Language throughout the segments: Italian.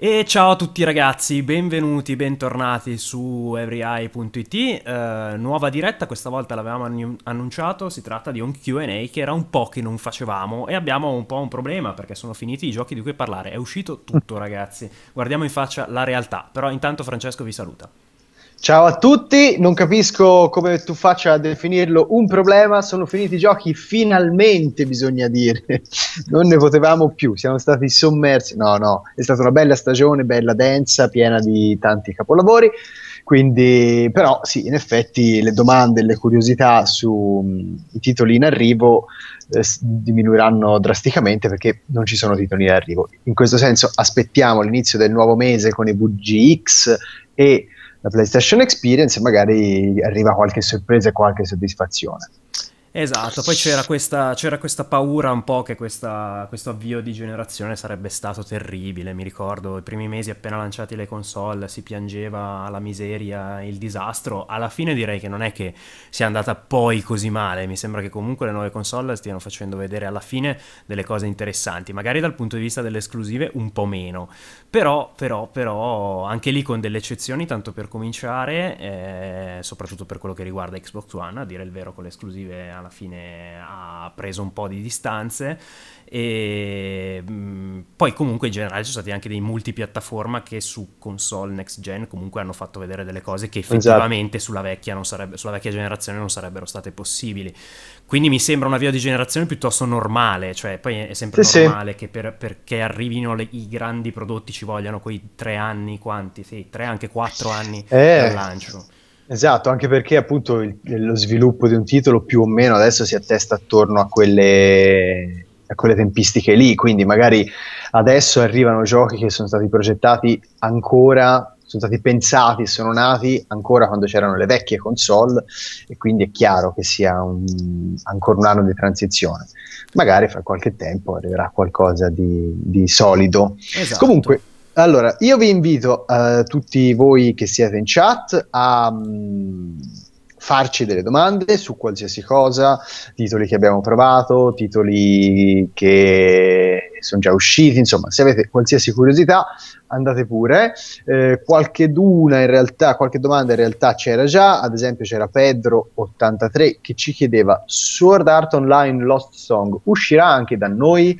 E ciao a tutti ragazzi, benvenuti, bentornati su everyeye.it eh, Nuova diretta, questa volta l'avevamo annunciato, si tratta di un Q&A che era un po' che non facevamo E abbiamo un po' un problema perché sono finiti i giochi di cui parlare, è uscito tutto ragazzi Guardiamo in faccia la realtà, però intanto Francesco vi saluta Ciao a tutti, non capisco come tu faccia a definirlo un problema, sono finiti i giochi finalmente bisogna dire, non ne potevamo più, siamo stati sommersi, no no, è stata una bella stagione, bella densa, piena di tanti capolavori, quindi però sì, in effetti le domande e le curiosità sui mm, titoli in arrivo eh, diminuiranno drasticamente perché non ci sono titoli in arrivo, in questo senso aspettiamo l'inizio del nuovo mese con i VGX e la PlayStation Experience e magari arriva qualche sorpresa e qualche soddisfazione. Esatto, poi c'era questa, c'era questa paura un po' che questa, questo avvio di generazione sarebbe stato terribile, mi ricordo i primi mesi appena lanciati le console si piangeva la miseria, il disastro, alla fine direi che non è che sia andata poi così male, mi sembra che comunque le nuove console stiano facendo vedere alla fine delle cose interessanti, magari dal punto di vista delle esclusive un po' meno, però, però, però anche lì con delle eccezioni, tanto per cominciare, eh, soprattutto per quello che riguarda Xbox One, a dire il vero con le esclusive alla alla fine ha preso un po' di distanze e poi comunque in generale ci sono stati anche dei multipiattaforma che su console next gen comunque hanno fatto vedere delle cose che esatto. effettivamente esatto. sulla, vecchia sarebbe, sulla vecchia generazione non sarebbero state possibili. Quindi mi sembra una via di generazione piuttosto normale, cioè poi è sempre sì, normale sì. che per, perché arrivino le, i grandi prodotti ci vogliano quei tre anni, quanti? Sì, tre, anche quattro eh. anni eh. dal lancio. Esatto, anche perché appunto il, lo sviluppo di un titolo più o meno adesso si attesta attorno a quelle, a quelle tempistiche lì, quindi magari adesso arrivano giochi che sono stati progettati ancora sono stati pensati, sono nati ancora quando c'erano le vecchie console e quindi è chiaro che sia un, ancora un anno di transizione. Magari fra qualche tempo arriverà qualcosa di, di solido. Esatto. Comunque, allora, io vi invito eh, tutti voi che siete in chat a mh, mm, farci delle domande su qualsiasi cosa, titoli che abbiamo provato, titoli che sono già usciti, insomma, se avete qualsiasi curiosità andate pure. Eh, qualche duna in realtà, qualche domanda in realtà c'era già, ad esempio c'era Pedro83 che ci chiedeva Sword Art Online Lost Song uscirà anche da noi?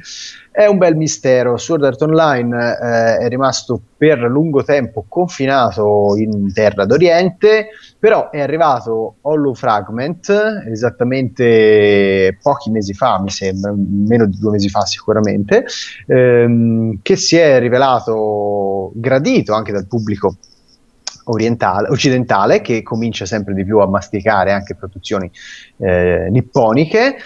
È un bel mistero, Sword Art Online eh, è rimasto per lungo tempo confinato in terra d'Oriente, però è arrivato Hollow Fragment esattamente pochi mesi fa, mi sembra, meno di due mesi fa sicuramente, ehm, che si è rivelato gradito anche dal pubblico occidentale che comincia sempre di più a masticare anche produzioni eh, nipponiche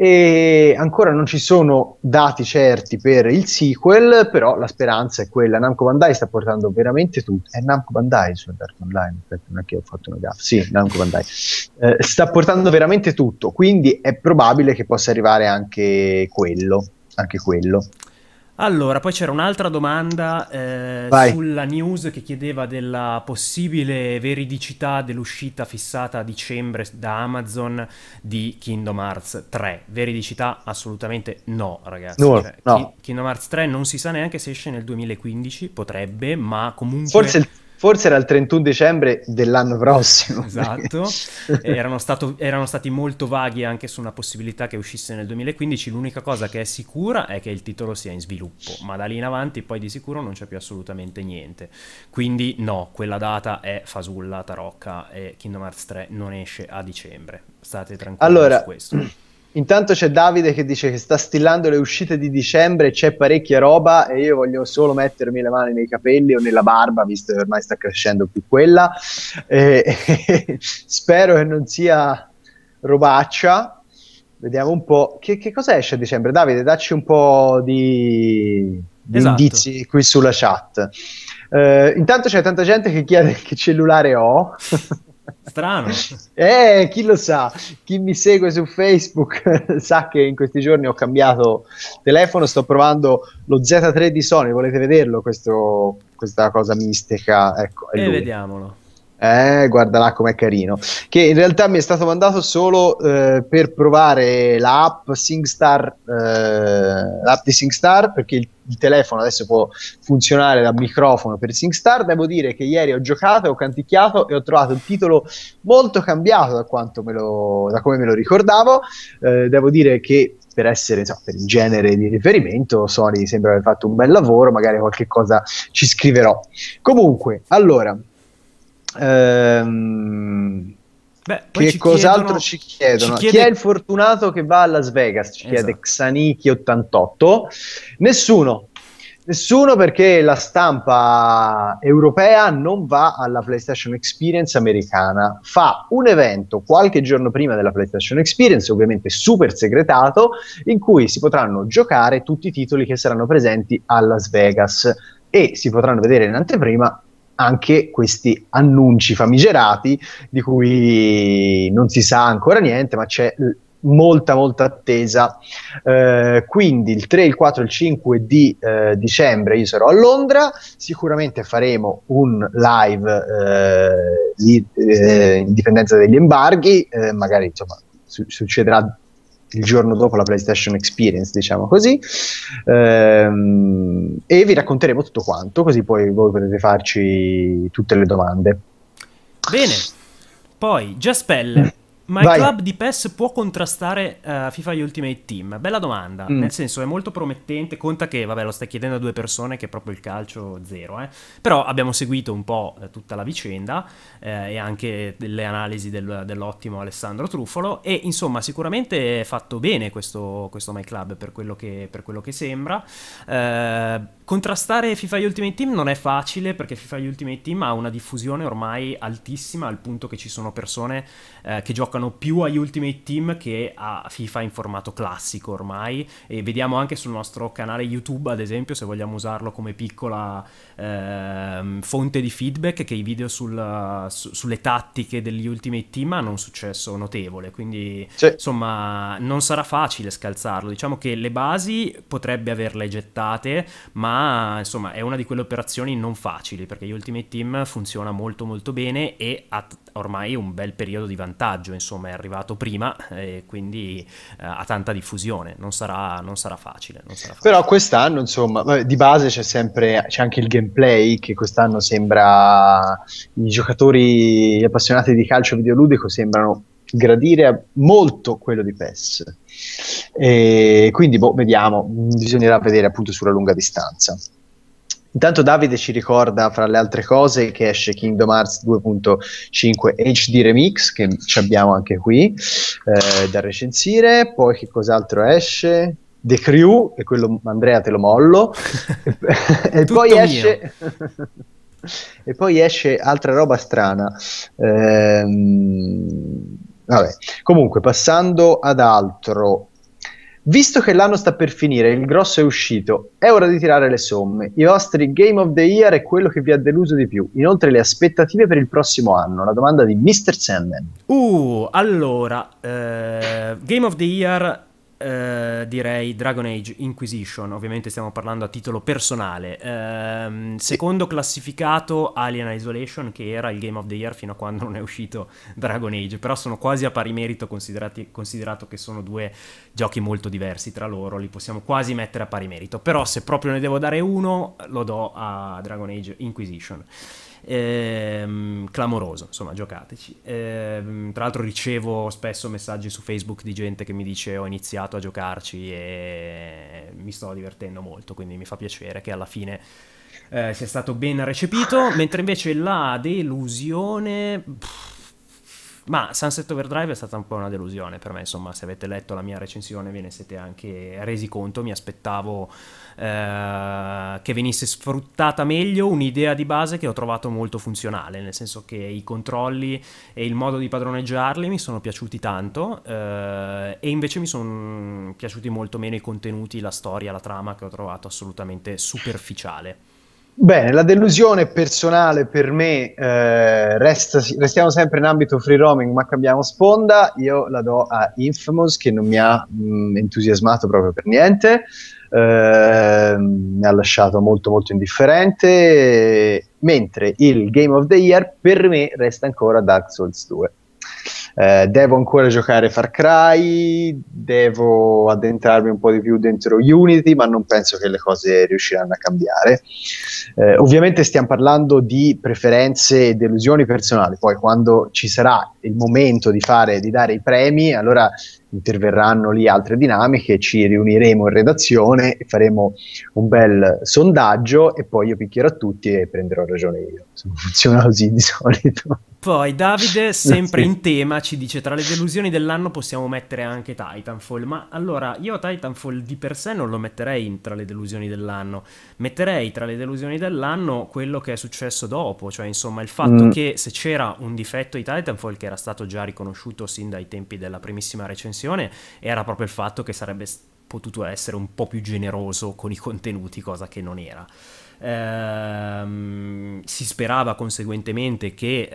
e ancora non ci sono dati certi per il sequel, però la speranza è quella. Namco Bandai sta portando veramente tutto. È eh, Namco Bandai su Dark Online, non è che ho fatto una gaffa. Sì, Namco Bandai. Eh, sta portando veramente tutto, quindi è probabile che possa arrivare anche quello. Anche quello. Allora, poi c'era un'altra domanda eh, sulla news che chiedeva della possibile veridicità dell'uscita fissata a dicembre da Amazon di Kingdom Hearts 3. Veridicità assolutamente no, ragazzi. No, cioè, no. Kingdom Hearts 3 non si sa neanche se esce nel 2015, potrebbe, ma comunque... Forse il Forse era il 31 dicembre dell'anno prossimo. Esatto, erano, stato, erano, stati molto vaghi anche su una possibilità che uscisse nel 2015. L'unica cosa che è sicura è che il titolo sia in sviluppo, ma da lì in avanti poi di sicuro non c'è più assolutamente niente. Quindi no, quella data è fasulla, tarocca e Kingdom Hearts 3 non esce a dicembre. State tranquilli allora, su questo. Intanto c'è Davide che dice che sta stillando le uscite di dicembre, c'è parecchia roba e io voglio solo mettermi le mani nei capelli o nella barba, visto che ormai sta crescendo più quella. E, e, spero che non sia robaccia. Vediamo un po'. Che, che cosa esce a dicembre? Davide, dacci un po' di, di esatto. indizi qui sulla chat. Uh, intanto c'è tanta gente che chiede che cellulare ho. Strano. Eh, chi lo sa, chi mi segue su Facebook sa che in questi giorni ho cambiato telefono, sto provando lo Z3 di Sony, volete vederlo questo, questa cosa mistica? Ecco, e eh, lui. vediamolo. Eh, guarda là com'è carino. Che in realtà mi è stato mandato solo eh, per provare l'app SingStar, eh, l'app di SingStar, perché il, il, telefono adesso può funzionare da microfono per SingStar. Devo dire che ieri ho giocato, ho canticchiato e ho trovato il titolo molto cambiato da, quanto me lo, da come me lo ricordavo. Eh, devo dire che per essere insomma, per il genere di riferimento, Sony sembra aver fatto un bel lavoro, magari qualche cosa ci scriverò. Comunque, allora, Ehm, Beh, che cos'altro chiedono, ci chiedono? Ci chiede... Chi è il fortunato che va a Las Vegas? Ci esatto. chiede Xanichi88. Nessuno, Nessuno perché la stampa europea non va alla PlayStation Experience americana, fa un evento qualche giorno prima della PlayStation Experience, ovviamente super segretato, in cui si potranno giocare tutti i titoli che saranno presenti a Las Vegas e si potranno vedere in anteprima anche questi annunci famigerati di cui non si sa ancora niente, ma c'è molta molta attesa eh, quindi il 3, il 4 il 5 di eh, dicembre io sarò a Londra sicuramente faremo un live eh, eh in dipendenza degli embarghi eh, magari insomma su- succederà il giorno dopo la PlayStation Experience, diciamo così, ehm, e vi racconteremo tutto quanto, così poi voi potete farci tutte le domande. Bene, poi Jaspel ma Vai. il club di PES può contrastare uh, FIFA Ultimate Team? Bella domanda, mm. nel senso è molto promettente, conta che, vabbè, lo stai chiedendo a due persone che è proprio il calcio zero, eh. però abbiamo seguito un po' eh, tutta la vicenda eh, e anche le analisi del, dell'ottimo Alessandro Truffolo e insomma sicuramente è fatto bene questo, questo Club per, per quello che, sembra. Eh, Contrastare FIFA Ultimate Team non è facile perché FIFA Ultimate Team ha una diffusione ormai altissima al punto che ci sono persone eh, che giocano più agli Ultimate Team che a FIFA in formato classico ormai e vediamo anche sul nostro canale YouTube ad esempio se vogliamo usarlo come piccola eh, fonte di feedback che i video sul, su, sulle tattiche degli Ultimate Team hanno un successo notevole quindi sì. insomma non sarà facile scalzarlo diciamo che le basi potrebbe averle gettate ma insomma è una di quelle operazioni non facili perché gli Ultimate Team funziona molto molto bene e ha ormai un bel periodo di vantaggio, insomma è arrivato prima e quindi eh, ha tanta diffusione, non sarà, non sarà, facile, non sarà facile. Però quest'anno insomma di base c'è sempre, c'è anche il gameplay che quest'anno sembra, i giocatori appassionati di calcio videoludico sembrano gradire molto quello di PES. E quindi boh, vediamo, mm, bisognerà vedere appunto sulla lunga distanza. Intanto Davide ci ricorda, fra le altre cose, che esce Kingdom Hearts 2.5 HD Remix, che abbiamo anche qui eh, da recensire. Poi che cos'altro esce? The Crew, e quello Andrea te lo mollo. e, poi esce... e poi esce... altra roba strana. Ehm Vabbè. Comunque, passando ad altro, Visto che l'anno sta per finire, il grosso è uscito, è ora di tirare le somme. I vostri Game of the Year è quello che vi ha deluso di più. Inoltre le aspettative per il prossimo anno. La domanda di Mr. Sandman. Uh, allora, eh, Game of the Year Uh, direi Dragon Age Inquisition, ovviamente stiamo parlando a titolo personale. Uh, secondo classificato Alien Isolation, che era il Game of the Year fino a quando non è uscito Dragon Age, però sono quasi a pari merito considerato che sono due giochi molto diversi tra loro, li possiamo quasi mettere a pari merito, però se proprio ne devo dare uno lo do a Dragon Age Inquisition. Ehm, clamoroso, insomma, giocateci. Ehm, tra l'altro ricevo spesso messaggi su Facebook di gente che mi dice ho iniziato a giocarci e mi sto divertendo molto, quindi mi fa piacere che alla fine eh, sia stato ben recepito, mentre invece la delusione... Pff, ma Sunset Overdrive è stata un po' una delusione per me, insomma, se avete letto la mia recensione ve ne siete anche resi conto, mi aspettavo eh, che venisse sfruttata meglio un'idea di base che ho trovato molto funzionale, nel senso che i controlli e il modo di padroneggiarli mi sono piaciuti tanto eh, e invece mi sono piaciuti molto meno i contenuti, la storia, la trama che ho trovato assolutamente superficiale. Bene, la delusione personale per me eh, resta, restiamo sempre in ambito free roaming, ma cambiamo sponda. Io la do a Infamous che non mi ha mh, mm, entusiasmato proprio per niente. Eh, mi ha lasciato molto molto indifferente. Mentre il Game of the Year per me resta ancora Dark Souls 2. Eh, devo ancora giocare Far Cry, devo addentrarmi un po' di più dentro Unity, ma non penso che le cose riusciranno a cambiare. Eh, ovviamente stiamo parlando di preferenze e delusioni personali, poi quando ci sarà il momento di, fare, di dare i premi, allora interverranno lì altre dinamiche, ci riuniremo in redazione faremo un bel sondaggio e poi io picchierò a tutti e prenderò ragione io. Funziona così di solito. Poi Davide, sempre in tema, ci dice tra le delusioni dell'anno possiamo mettere anche Titanfall, ma allora io Titanfall di per sé non lo metterei tra le delusioni dell'anno, metterei tra le delusioni dell'anno quello che è successo dopo, cioè insomma il fatto mm. che se c'era un difetto di Titanfall che era stato già riconosciuto sin dai tempi della primissima recensione, era proprio il fatto che sarebbe potuto essere un po' più generoso con i contenuti, cosa che non era. Ehm, si sperava conseguentemente che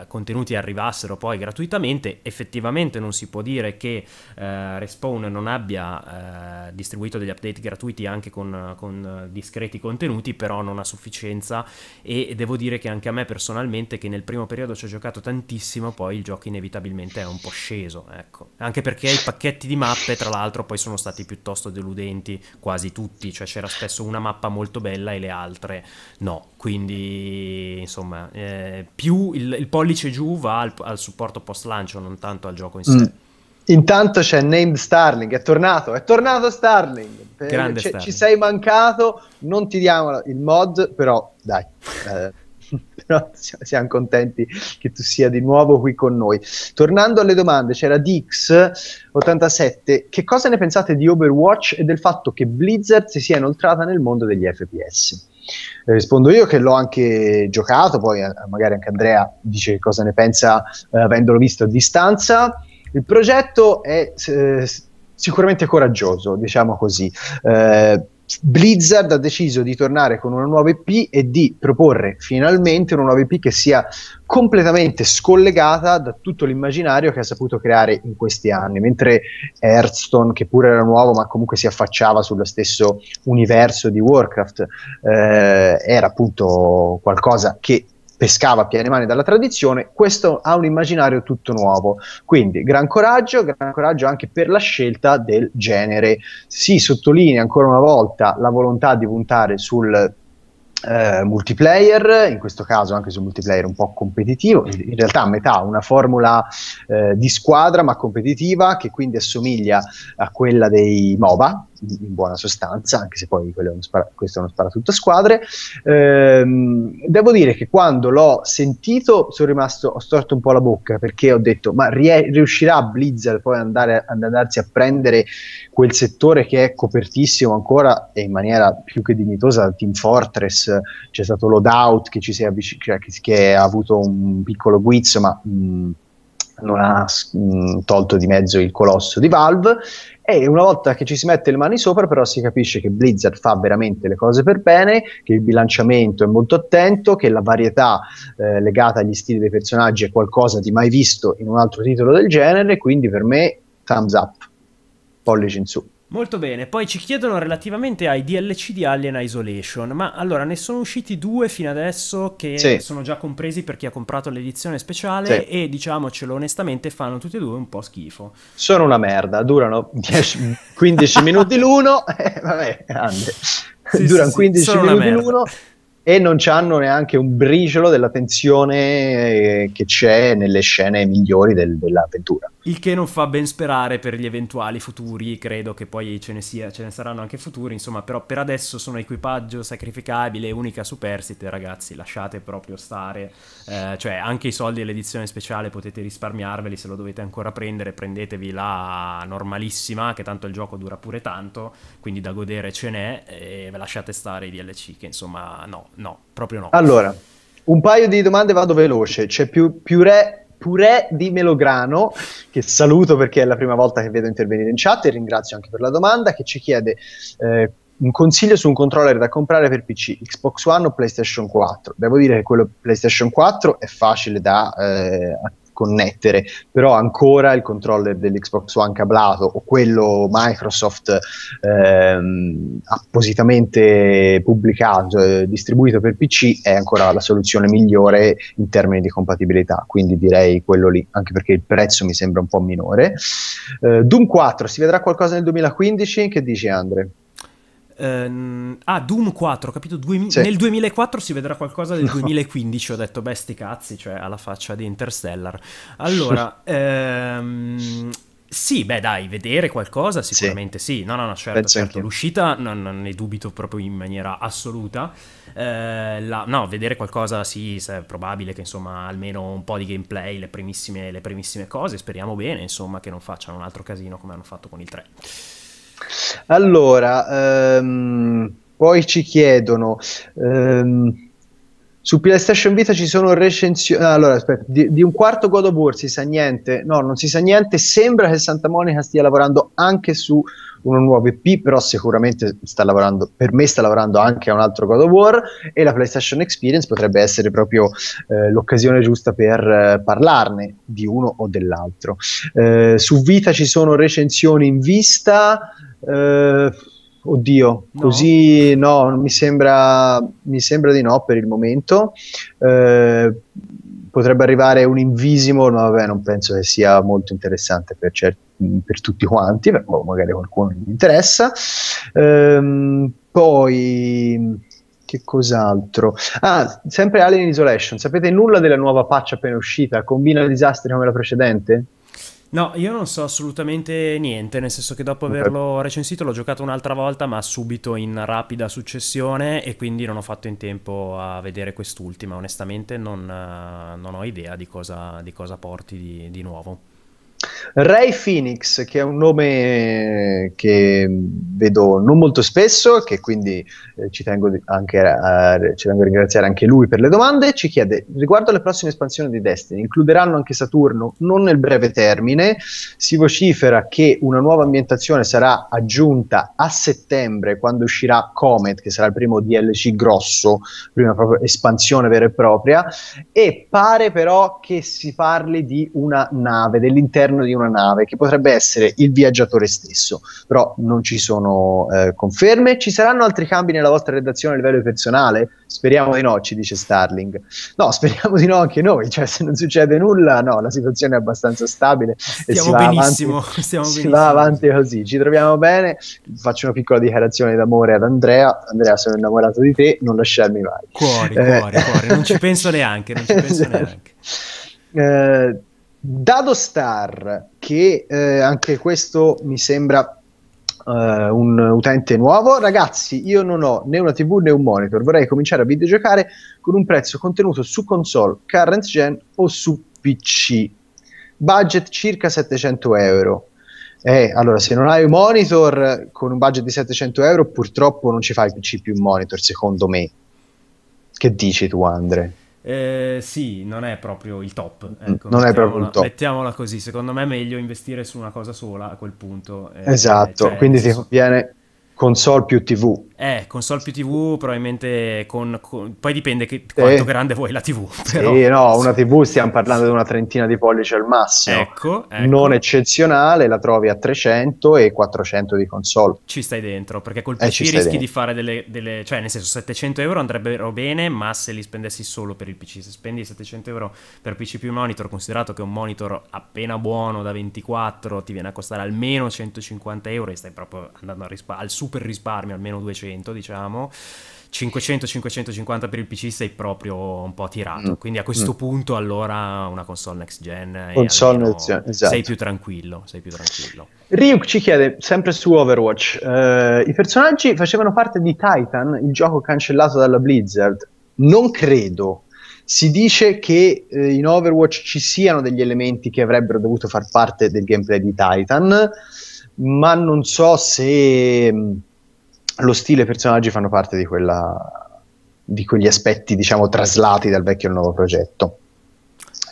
eh, contenuti arrivassero poi gratuitamente. Effettivamente non si può dire che eh, Respawn non abbia eh, distribuito degli update gratuiti anche con, con discreti contenuti, però non a sufficienza e devo dire che anche a me personalmente che nel primo periodo ci ho giocato tantissimo, poi il gioco inevitabilmente è un po' sceso, ecco. Anche perché i pacchetti di mappe, tra l'altro, poi sono stati piuttosto deludenti quasi tutti, cioè c'era spesso una mappa molto bella e le altre no. Quindi insomma, eh, più il, il, pollice giù va al, al, supporto post lancio, non tanto al gioco in sé. Mm. Intanto c'è Named Starling, è tornato, è tornato Starling. Grande cioè, Starling. Ci sei mancato, non ti diamo il mod, però dai. Eh. però siamo contenti che tu sia di nuovo qui con noi. Tornando alle domande, c'era Dix87, che cosa ne pensate di Overwatch e del fatto che Blizzard si sia inoltrata nel mondo degli FPS? Eh, rispondo io che l'ho anche giocato, poi eh, magari anche Andrea dice cosa ne pensa eh, avendolo visto a distanza. Il progetto è eh, sicuramente coraggioso, diciamo così. Eh, Blizzard ha deciso di tornare con una nuova EP e di proporre finalmente una nuova EP che sia completamente scollegata da tutto l'immaginario che ha saputo creare in questi anni, mentre Hearthstone, che pure era nuovo ma comunque si affacciava sullo stesso universo di Warcraft, eh, era appunto qualcosa che pescava a piene mani dalla tradizione, questo ha un immaginario tutto nuovo. Quindi gran coraggio, gran coraggio anche per la scelta del genere. Si sottolinea ancora una volta la volontà di puntare sul eh, multiplayer, in questo caso anche sul multiplayer un po' competitivo, in realtà a metà una formula eh, di squadra ma competitiva che quindi assomiglia a quella dei MOBA, in buona sostanza, anche se poi è spara- questo è uno sparatutto a squadre. Ehm, devo dire che quando l'ho sentito sono rimasto, ho storto un po' la bocca perché ho detto, ma rie- riuscirà Blizzard poi andare, ad andarsi a prendere quel settore che è copertissimo ancora e in maniera più che dignitosa da Team Fortress, c'è stato Loadout che, ci si avvic- cioè, che, che ha avuto un piccolo guizzo, ma... Mh, non ha mh, mm, tolto di mezzo il colosso di Valve e una volta che ci si mette le mani sopra però si capisce che Blizzard fa veramente le cose per bene, che il bilanciamento è molto attento, che la varietà eh, legata agli stili dei personaggi è qualcosa di mai visto in un altro titolo del genere, quindi per me thumbs up, pollice in su. Molto bene, poi ci chiedono relativamente ai DLC di Alien Isolation, ma allora ne sono usciti due fino adesso che sì. sono già compresi per chi ha comprato l'edizione speciale sì. e diciamocelo onestamente fanno tutti e due un po' schifo. Sono una merda, durano 10, 15 minuti l'uno, eh, vabbè, grande. Sì, durano 15 minuti l'uno e non hanno neanche un briciolo della tensione eh, che c'è nelle scene migliori del, dell'avventura. Il che non fa ben sperare per gli eventuali futuri, credo che poi ce ne, sia, ce ne saranno anche futuri, insomma, però per adesso sono equipaggio sacrificabile, unica superstite, ragazzi, lasciate proprio stare, eh, cioè anche i soldi dell'edizione speciale potete risparmiarveli, se lo dovete ancora prendere prendetevi la normalissima, che tanto il gioco dura pure tanto, quindi da godere ce n'è, e lasciate stare i DLC che insomma no, no, proprio no. Allora, un paio di domande vado veloce. C'è più, più re Purè di Melograno, che saluto perché è la prima volta che vedo intervenire in chat e ringrazio anche per la domanda, che ci chiede eh, un consiglio su un controller da comprare per PC, Xbox One o PlayStation 4. Devo dire che quello PlayStation 4 è facile da eh, connettere, però ancora il controller dell'Xbox One cablato o quello Microsoft ehm, appositamente pubblicato e eh, distribuito per PC è ancora la soluzione migliore in termini di compatibilità, quindi direi quello lì, anche perché il prezzo mi sembra un po' minore. Eh, Doom 4, si vedrà qualcosa nel 2015? Che dici Andre? Uh, ah, Doom 4, ho capito? Duemi- sì. Nel 2004 si vedrà qualcosa del no. 2015. Ho detto, beh, sti cazzi, cioè alla faccia di Interstellar. Allora, ehm, sì, beh, dai, vedere qualcosa sicuramente sì. sì. No, no, no, certo, certo. L'uscita non, non, ne dubito proprio in maniera assoluta. Eh, la, no, vedere qualcosa sì, è probabile che insomma almeno un po' di gameplay, le primissime, le primissime cose. Speriamo bene, insomma, che non facciano un altro casino come hanno fatto con il 3. Allora, ehm, poi ci chiedono... Ehm, su PlayStation Vita ci sono recensioni. Ah, allora, aspetta, di, di, un quarto God of War si sa niente? No, non si sa niente. Sembra che Santa Monica stia lavorando anche su una nuova EP, però sicuramente sta lavorando, per me sta lavorando anche a un altro God of War e la PlayStation Experience potrebbe essere proprio eh, l'occasione giusta per eh, parlarne di uno o dell'altro. Eh, su Vita ci sono recensioni in vista. Eh, oddio, no. così no, mi sembra, mi sembra, di no per il momento. Eh, potrebbe arrivare un invisible, ma vabbè, non penso che sia molto interessante per, certi, per tutti quanti, o boh, magari qualcuno mi interessa. Ehm, poi, che cos'altro? Ah, sempre Alien Isolation. Sapete nulla della nuova patch appena uscita? Combina disastri come la precedente? No, io non so assolutamente niente, nel senso che dopo averlo recensito l'ho giocato un'altra volta, ma subito in rapida successione e quindi non ho fatto in tempo a vedere quest'ultima. Onestamente non, eh, non ho idea di cosa, di cosa porti di, di nuovo. Ray Phoenix, che è un nome che vedo non molto spesso, che quindi eh, ci, tengo anche a, a, ci tengo a ringraziare anche lui per le domande, ci chiede riguardo alle prossime espansioni di Destiny, includeranno anche Saturno non nel breve termine, si vocifera che una nuova ambientazione sarà aggiunta a settembre quando uscirà Comet, che sarà il primo DLC grosso, prima proprio espansione vera e propria, e pare però che si parli di una nave dell'interno all'interno di una nave che potrebbe essere il viaggiatore stesso, però non ci sono eh, conferme. Ci saranno altri cambi nella vostra redazione a livello personale? Speriamo di no, ci dice Starling. No, speriamo di no anche noi, cioè se non succede nulla, no, la situazione è abbastanza stabile stiamo e si va, benissimo, avanti, stiamo si benissimo. va avanti così. Ci troviamo bene, faccio una piccola dichiarazione d'amore ad Andrea. Andrea, sono innamorato di te, non lasciarmi mai. Cuore, eh. cuore, cuore, non ci penso neanche, non ci penso eh, neanche. Eh, Dado Star, che eh, anche questo mi sembra uh, un utente nuovo. Ragazzi, io non ho né una TV né un monitor, vorrei cominciare a videogiocare con un prezzo contenuto su console, current gen o su PC. Budget circa 700 euro. Eh, allora, se non hai un monitor con un budget di 700 euro, purtroppo non ci fai il PC più un monitor, secondo me. Che dici tu, Andre? Eh, sì, non è proprio il top. Ecco, non è proprio il top. Mettiamola così, secondo me è meglio investire su una cosa sola a quel punto. Eh, esatto, cioè, quindi ti conviene console più TV. Eh, console più TV probabilmente con... con poi dipende che, quanto eh. grande vuoi la TV. Però. Sì, no, una TV stiamo parlando di una trentina di pollici al massimo. Ecco, ecco, Non eccezionale, la trovi a 300 e 400 di console. Ci stai dentro, perché col PC eh, rischi dentro. di fare delle, delle... Cioè, nel senso, 700 euro andrebbero bene, ma se li spendessi solo per il PC. Se spendi 700 euro per PC più monitor, considerato che un monitor appena buono da 24 ti viene a costare almeno 150 euro e stai proprio andando a risparmiare al super super risparmio, almeno 200 diciamo. 500-550 per il PC sei proprio un po' tirato. Mm. Quindi a questo mm. punto allora una console next gen console next gen, esatto. sei più tranquillo, sei più tranquillo. Ryuk ci chiede sempre su Overwatch, eh, i personaggi facevano parte di Titan, il gioco cancellato dalla Blizzard? Non credo. Si dice che eh, in Overwatch ci siano degli elementi che avrebbero dovuto far parte del gameplay di Titan ma non so se mm, lo stile e i personaggi fanno parte di, quella, di quegli aspetti, diciamo, traslati dal vecchio al nuovo progetto.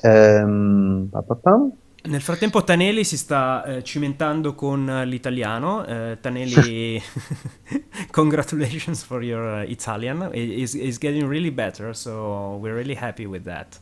Ehm, pa pa pa. Nel frattempo Taneli si sta eh, cimentando con eh, l'italiano. Eh, Tanelli, congratulations for your eh, Italian. It is, it's getting really better, so we're really happy with that.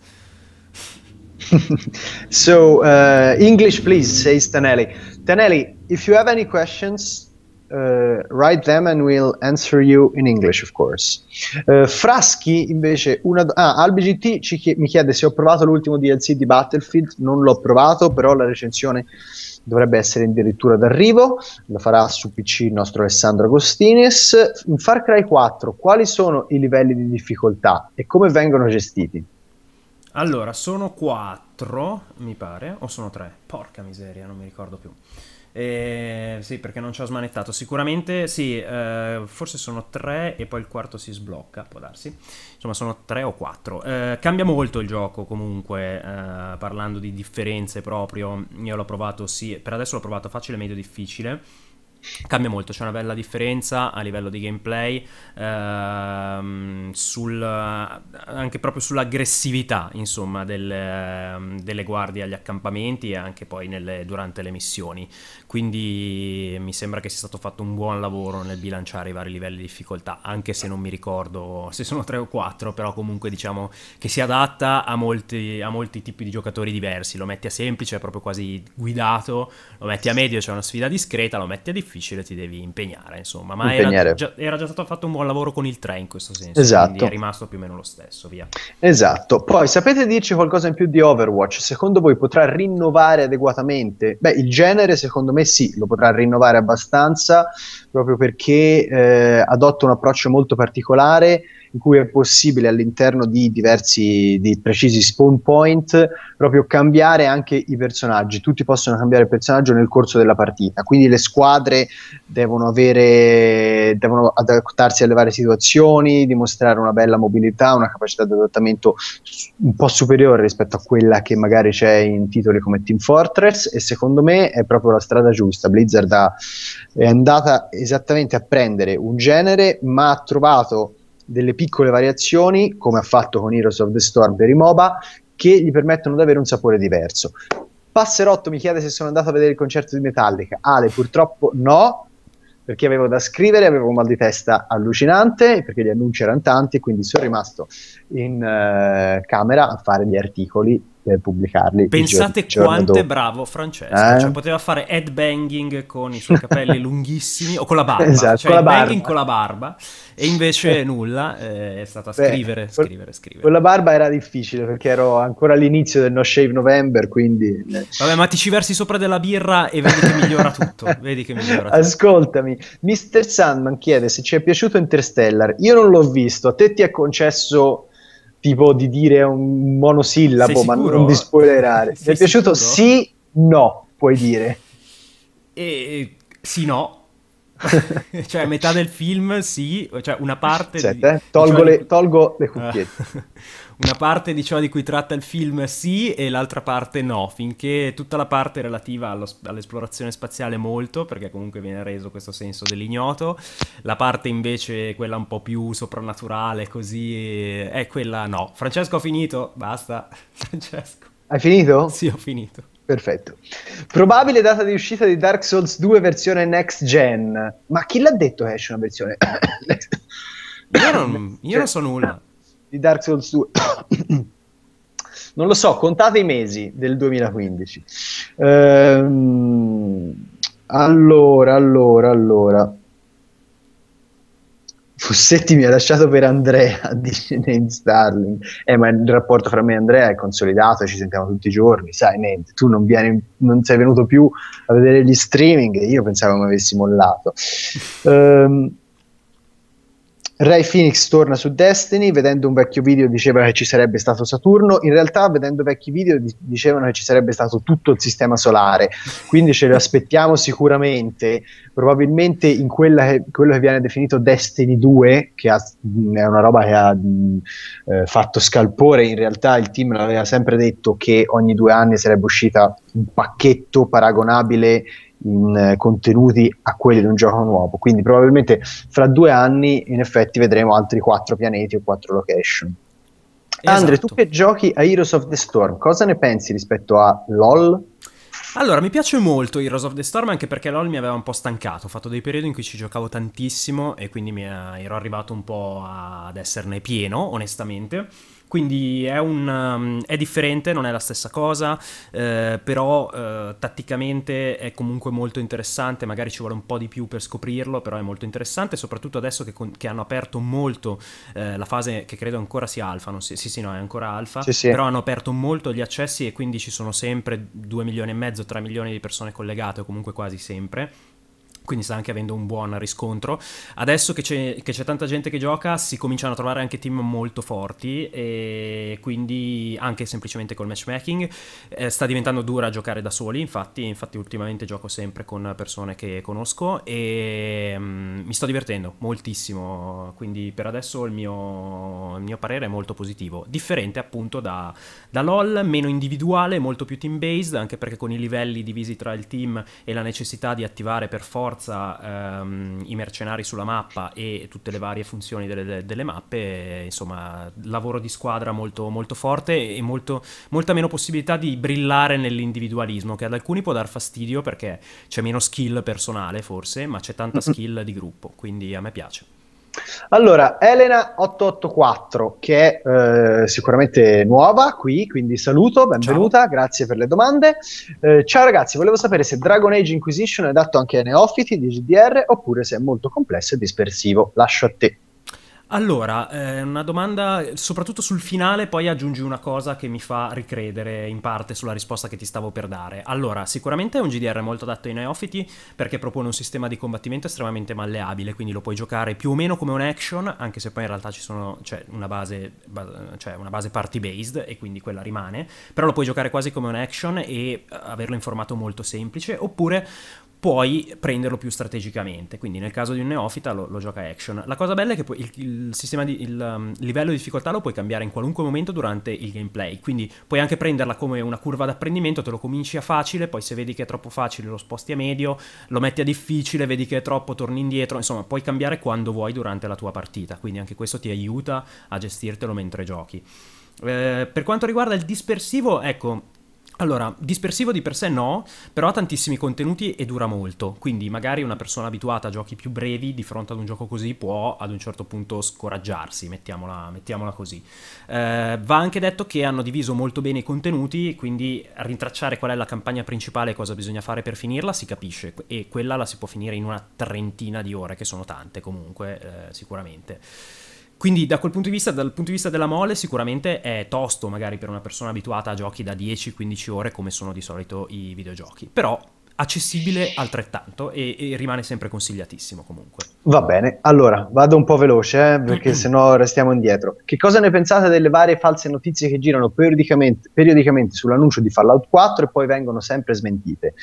so uh, English, please, says Tanelli. Tanelli, if you have any questions, uh, write them and we'll answer you in English, of course. Uh, Fraschi invece, una, ah, AlbiGT ci, mi chiede se ho provato l'ultimo DLC di Battlefield. Non l'ho provato, però la recensione dovrebbe essere addirittura d'arrivo. Lo farà su PC il nostro Alessandro Agostines. In Far Cry 4, quali sono i livelli di difficoltà e come vengono gestiti? Allora, sono 4, mi pare, o sono 3? Porca miseria, non mi ricordo più. Eh, sì, perché non ci ho smanettato. Sicuramente sì, eh, forse sono 3 e poi il quarto si sblocca, può darsi. Insomma, sono 3 o 4. Eh, cambia molto il gioco comunque, eh, parlando di differenze proprio. Io l'ho provato, sì, per adesso l'ho provato facile, medio, difficile Cambia molto, c'è una bella differenza a livello di gameplay, ehm, sul, anche proprio sull'aggressività insomma, del, ehm, delle guardie agli accampamenti e anche poi nelle, durante le missioni quindi mi sembra che sia stato fatto un buon lavoro nel bilanciare i vari livelli di difficoltà, anche se non mi ricordo se sono tre o quattro però comunque diciamo che si adatta a molti, a molti tipi di giocatori diversi, lo metti a semplice, è proprio quasi guidato, lo metti a medio, c'è cioè una sfida discreta, lo metti a difficile, ti devi impegnare, insomma, ma impegnare. Era, già, era, già, stato fatto un buon lavoro con il 3 in questo senso, esatto. è rimasto più o meno lo stesso, via. Esatto, poi sapete dirci qualcosa in più di Overwatch? Secondo voi potrà rinnovare adeguatamente? Beh, il genere secondo me me sì, lo potrà rinnovare abbastanza proprio perché eh, adotta un approccio molto particolare in cui è possibile all'interno di diversi, di precisi spawn point, proprio cambiare anche i personaggi. Tutti possono cambiare personaggio nel corso della partita, quindi le squadre devono avere, devono adattarsi alle varie situazioni, dimostrare una bella mobilità, una capacità di adattamento un po' superiore rispetto a quella che magari c'è in titoli come Team Fortress e secondo me è proprio la strada giusta. Blizzard ha, è andata esattamente a prendere un genere ma ha trovato delle piccole variazioni, come ha fatto con Heroes of the Storm per i MOBA, che gli permettono di avere un sapore diverso. Passerotto mi chiede se sono andato a vedere il concerto di Metallica. Ale, purtroppo no, perché avevo da scrivere, avevo un mal di testa allucinante, perché gli annunci erano tanti, quindi sono rimasto in uh, camera a fare gli articoli per pubblicarli. Pensate giorno, quanto è bravo Francesco, cioè, eh? cioè poteva fare headbanging con i suoi capelli lunghissimi o con la barba, esatto, cioè con con la barba e invece nulla, eh, è stata scrivere, Beh, scrivere, scrivere. Con la barba era difficile perché ero ancora all'inizio del No Shave November, quindi... Eh, Vabbè, ma ti ci versi sopra della birra e vedi che migliora tutto, vedi che migliora Ascoltami, Mr. Sandman chiede se ci è piaciuto Interstellar, io non l'ho visto, a te ti è concesso tipo di dire un monosillabo, ma non di spoilerare. Ti è piaciuto? Sicuro? Sì, no, puoi dire. E, sì, no. cioè, metà del film, sì, cioè una parte. Sette, cioè, di... eh? tolgo, cioè... le, tolgo, le, cucchiette. Ah una parte di ciò di cui tratta il film sì e l'altra parte no, finché tutta la parte relativa allo, all'esplorazione spaziale molto, perché comunque viene reso questo senso dell'ignoto, la parte invece quella un po' più soprannaturale così è eh, quella no. Francesco ho finito, basta. Francesco. Hai finito? Sì, ho finito. Perfetto. Probabile data di uscita di Dark Souls 2 versione next gen. Ma chi l'ha detto che esce una versione? io non, io cioè... non so nulla di Dark Souls 2. non lo so, contate i mesi del 2015. Ehm, allora, allora, allora. Fossetti mi ha lasciato per Andrea, dice Nate Starling. Eh, ma il rapporto fra me e Andrea è consolidato, ci sentiamo tutti i giorni, sai Nate, tu non, vieni, non sei venuto più a vedere gli streaming, io pensavo mi avessi mollato. Ehm, Ray Phoenix torna su Destiny, vedendo un vecchio video diceva che ci sarebbe stato Saturno, in realtà vedendo vecchi video dicevano che ci sarebbe stato tutto il sistema solare, quindi ce lo aspettiamo sicuramente, probabilmente in che, quello che viene definito Destiny 2, che ha, mm, è una roba che ha mm, eh, fatto scalpore, in realtà il team aveva sempre detto che ogni due anni sarebbe uscita un pacchetto paragonabile in eh, contenuti a quelli di un gioco nuovo. Quindi probabilmente fra due anni in effetti vedremo altri quattro pianeti o quattro location. Esatto. Andre, tu che giochi a Heroes of the Storm, cosa ne pensi rispetto a LOL? Allora, mi piace molto Heroes of the Storm anche perché LOL mi aveva un po' stancato. Ho fatto dei periodi in cui ci giocavo tantissimo e quindi mi ero arrivato un po' ad esserne pieno, onestamente. Quindi è, un, um, è differente, non è la stessa cosa, eh, però eh, tatticamente è comunque molto interessante, magari ci vuole un po' di più per scoprirlo, però è molto interessante, soprattutto adesso che, con, che hanno aperto molto eh, la fase che credo ancora sia alfa, non si, sì sì no, è ancora alfa, sì, sì. però hanno aperto molto gli accessi e quindi ci sono sempre 2 milioni e mezzo, 3 milioni di persone collegate o comunque quasi sempre quindi sta anche avendo un buon riscontro. Adesso che c'è, che c'è, tanta gente che gioca, si cominciano a trovare anche team molto forti e quindi anche semplicemente col matchmaking eh, sta diventando dura giocare da soli, infatti, infatti ultimamente gioco sempre con persone che conosco e mm, mi sto divertendo moltissimo, quindi per adesso il mio, il mio parere è molto positivo, differente appunto da, da LOL, meno individuale, molto più team based, anche perché con i livelli divisi tra il team e la necessità di attivare per forza forza ehm, i mercenari sulla mappa e tutte le varie funzioni delle, delle mappe, insomma, lavoro di squadra molto, molto forte e molto, molta meno possibilità di brillare nell'individualismo, che ad alcuni può dar fastidio perché c'è meno skill personale forse, ma c'è tanta skill di gruppo, quindi a me piace. Allora, Elena 884, che è eh, sicuramente nuova qui, quindi saluto, benvenuta, ciao. grazie per le domande. Eh, ciao ragazzi, volevo sapere se Dragon Age Inquisition è adatto anche ai neofiti di GDR oppure se è molto complesso e dispersivo. Lascio a te. Allora, eh, una domanda soprattutto sul finale, poi aggiungi una cosa che mi fa ricredere in parte sulla risposta che ti stavo per dare. Allora, sicuramente è un GDR molto adatto ai neofiti perché propone un sistema di combattimento estremamente malleabile, quindi lo puoi giocare più o meno come un action, anche se poi in realtà ci sono, c'è una base, cioè una base cioè, party based e quindi quella rimane, però lo puoi giocare quasi come un action e averlo in formato molto semplice, oppure puoi prenderlo più strategicamente. Quindi nel caso di un neofita lo, lo gioca action. La cosa bella è che il, il, di, il um, livello di difficoltà lo puoi cambiare in qualunque momento durante il gameplay, quindi puoi anche prenderla come una curva d'apprendimento, te lo cominci a facile, poi se vedi che è troppo facile lo sposti a medio, lo metti a difficile, vedi che è troppo, torni indietro, insomma puoi cambiare quando vuoi durante la tua partita, quindi anche questo ti aiuta a gestirtelo mentre giochi. Eh, per quanto riguarda il dispersivo, ecco, allora, dispersivo di per sé no, però ha tantissimi contenuti e dura molto, quindi magari una persona abituata a giochi più brevi di fronte ad un gioco così può ad un certo punto scoraggiarsi, mettiamola, mettiamola così. Eh, va anche detto che hanno diviso molto bene i contenuti, quindi rintracciare qual è la campagna principale e cosa bisogna fare per finirla si capisce e quella la si può finire in una trentina di ore, che sono tante comunque, eh, sicuramente. Quindi da quel punto di vista, dal punto di vista della mole, sicuramente è tosto magari per una persona abituata a giochi da 10-15 ore come sono di solito i videogiochi. Però accessibile altrettanto e, e, rimane sempre consigliatissimo comunque. Va bene, allora vado un po' veloce eh, perché sennò restiamo indietro. Che cosa ne pensate delle varie false notizie che girano periodicamente, periodicamente sull'annuncio di Fallout 4 e poi vengono sempre smentite?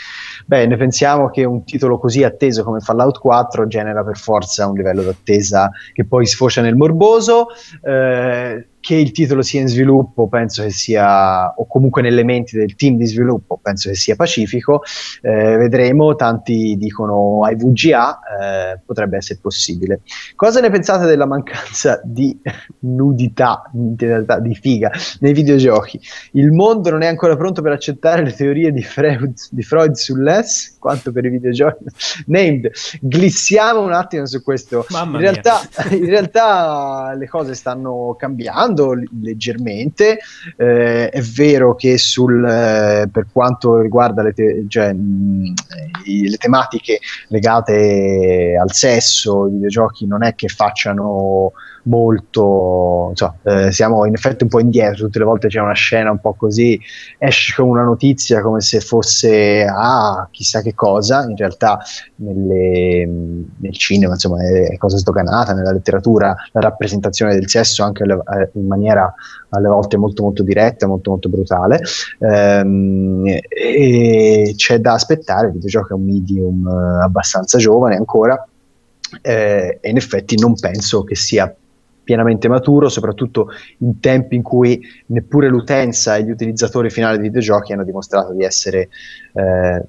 Beh, ne pensiamo che un titolo così atteso come Fallout 4 genera per forza un livello d'attesa che poi sfocia nel morboso. Eh, che il titolo sia in sviluppo, penso che sia, o comunque nelle menti del team di sviluppo, penso che sia pacifico. Eh, vedremo, tanti dicono ai VGA, eh, potrebbe essere possibile. Cosa ne pensate della mancanza di nudità, in realtà di figa, nei videogiochi? Il mondo non è ancora pronto per accettare le teorie di Freud, di Freud sull'S, quanto per i videogiochi. Named, glissiamo un attimo su questo. In realtà, in realtà le cose stanno cambiando migliorando leggermente, eh, è vero che sul, eh, per quanto riguarda le, te- cioè, mh, i- le, tematiche legate al sesso, i videogiochi non è che facciano molto insomma, cioè, eh, siamo in effetti un po' indietro tutte le volte c'è una scena un po' così esce con una notizia come se fosse ah chissà che cosa in realtà nelle, nel cinema insomma è cosa sdoganata nella letteratura la rappresentazione del sesso anche in maniera alle volte molto molto diretta molto molto brutale ehm, e c'è da aspettare il videogioco è un medium eh, abbastanza giovane ancora eh, e in effetti non penso che sia pienamente maturo, soprattutto in tempi in cui neppure l'utenza e gli utilizzatori finali dei videogiochi hanno dimostrato di essere, eh,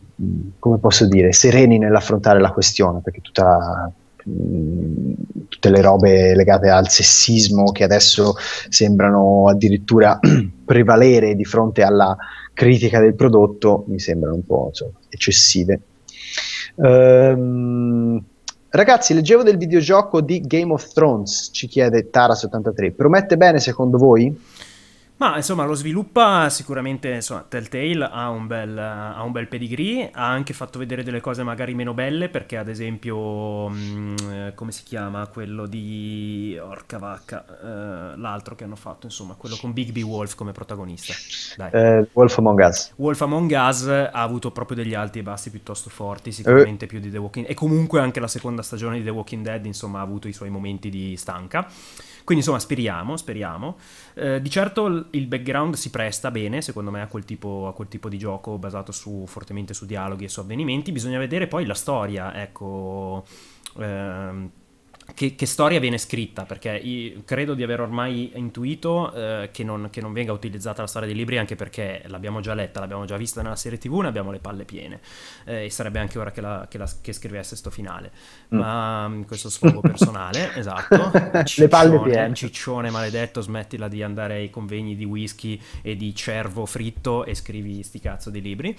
come posso dire, sereni nell'affrontare la questione, perché tutta la, mm, tutte le robe legate al sessismo che adesso sembrano addirittura prevalere di fronte alla critica del prodotto mi sembrano un po' insomma, eccessive. Um, Ragazzi, leggevo del videogioco di Game of Thrones, ci chiede Tara73. Promette bene secondo voi? Ma insomma lo sviluppa sicuramente, insomma, Telltale ha un, bel, ha un bel pedigree, ha anche fatto vedere delle cose magari meno belle perché ad esempio, mh, mm, come si chiama, quello di Orca Vacca, eh, l'altro che hanno fatto, insomma, quello con Big B Wolf come protagonista. Eh, Wolf Among Us. Wolf Among Us ha avuto proprio degli alti e bassi piuttosto forti, sicuramente eh. più di The Walking Dead e comunque anche la seconda stagione di The Walking Dead, insomma, ha avuto i suoi momenti di stanca. Quindi insomma speriamo, speriamo. Eh, di certo il background si presta bene, secondo me, a quel, tipo, a quel tipo di gioco basato su, fortemente su dialoghi e su avvenimenti. Bisogna vedere poi la storia, ecco... Ehm, che, che, storia viene scritta? Perché credo di aver ormai intuito eh, che, non, che, non, venga utilizzata la storia dei libri anche perché l'abbiamo già letta, l'abbiamo già vista nella serie tv, ne abbiamo le palle piene eh, e sarebbe anche ora che, la, la, che, scrivesse sto finale. Mm. Ma mm. questo sfogo personale, esatto. Ciccione, le palle piene. Ciccione maledetto, smettila di andare ai convegni di whisky e di cervo fritto e scrivi sti cazzo di libri.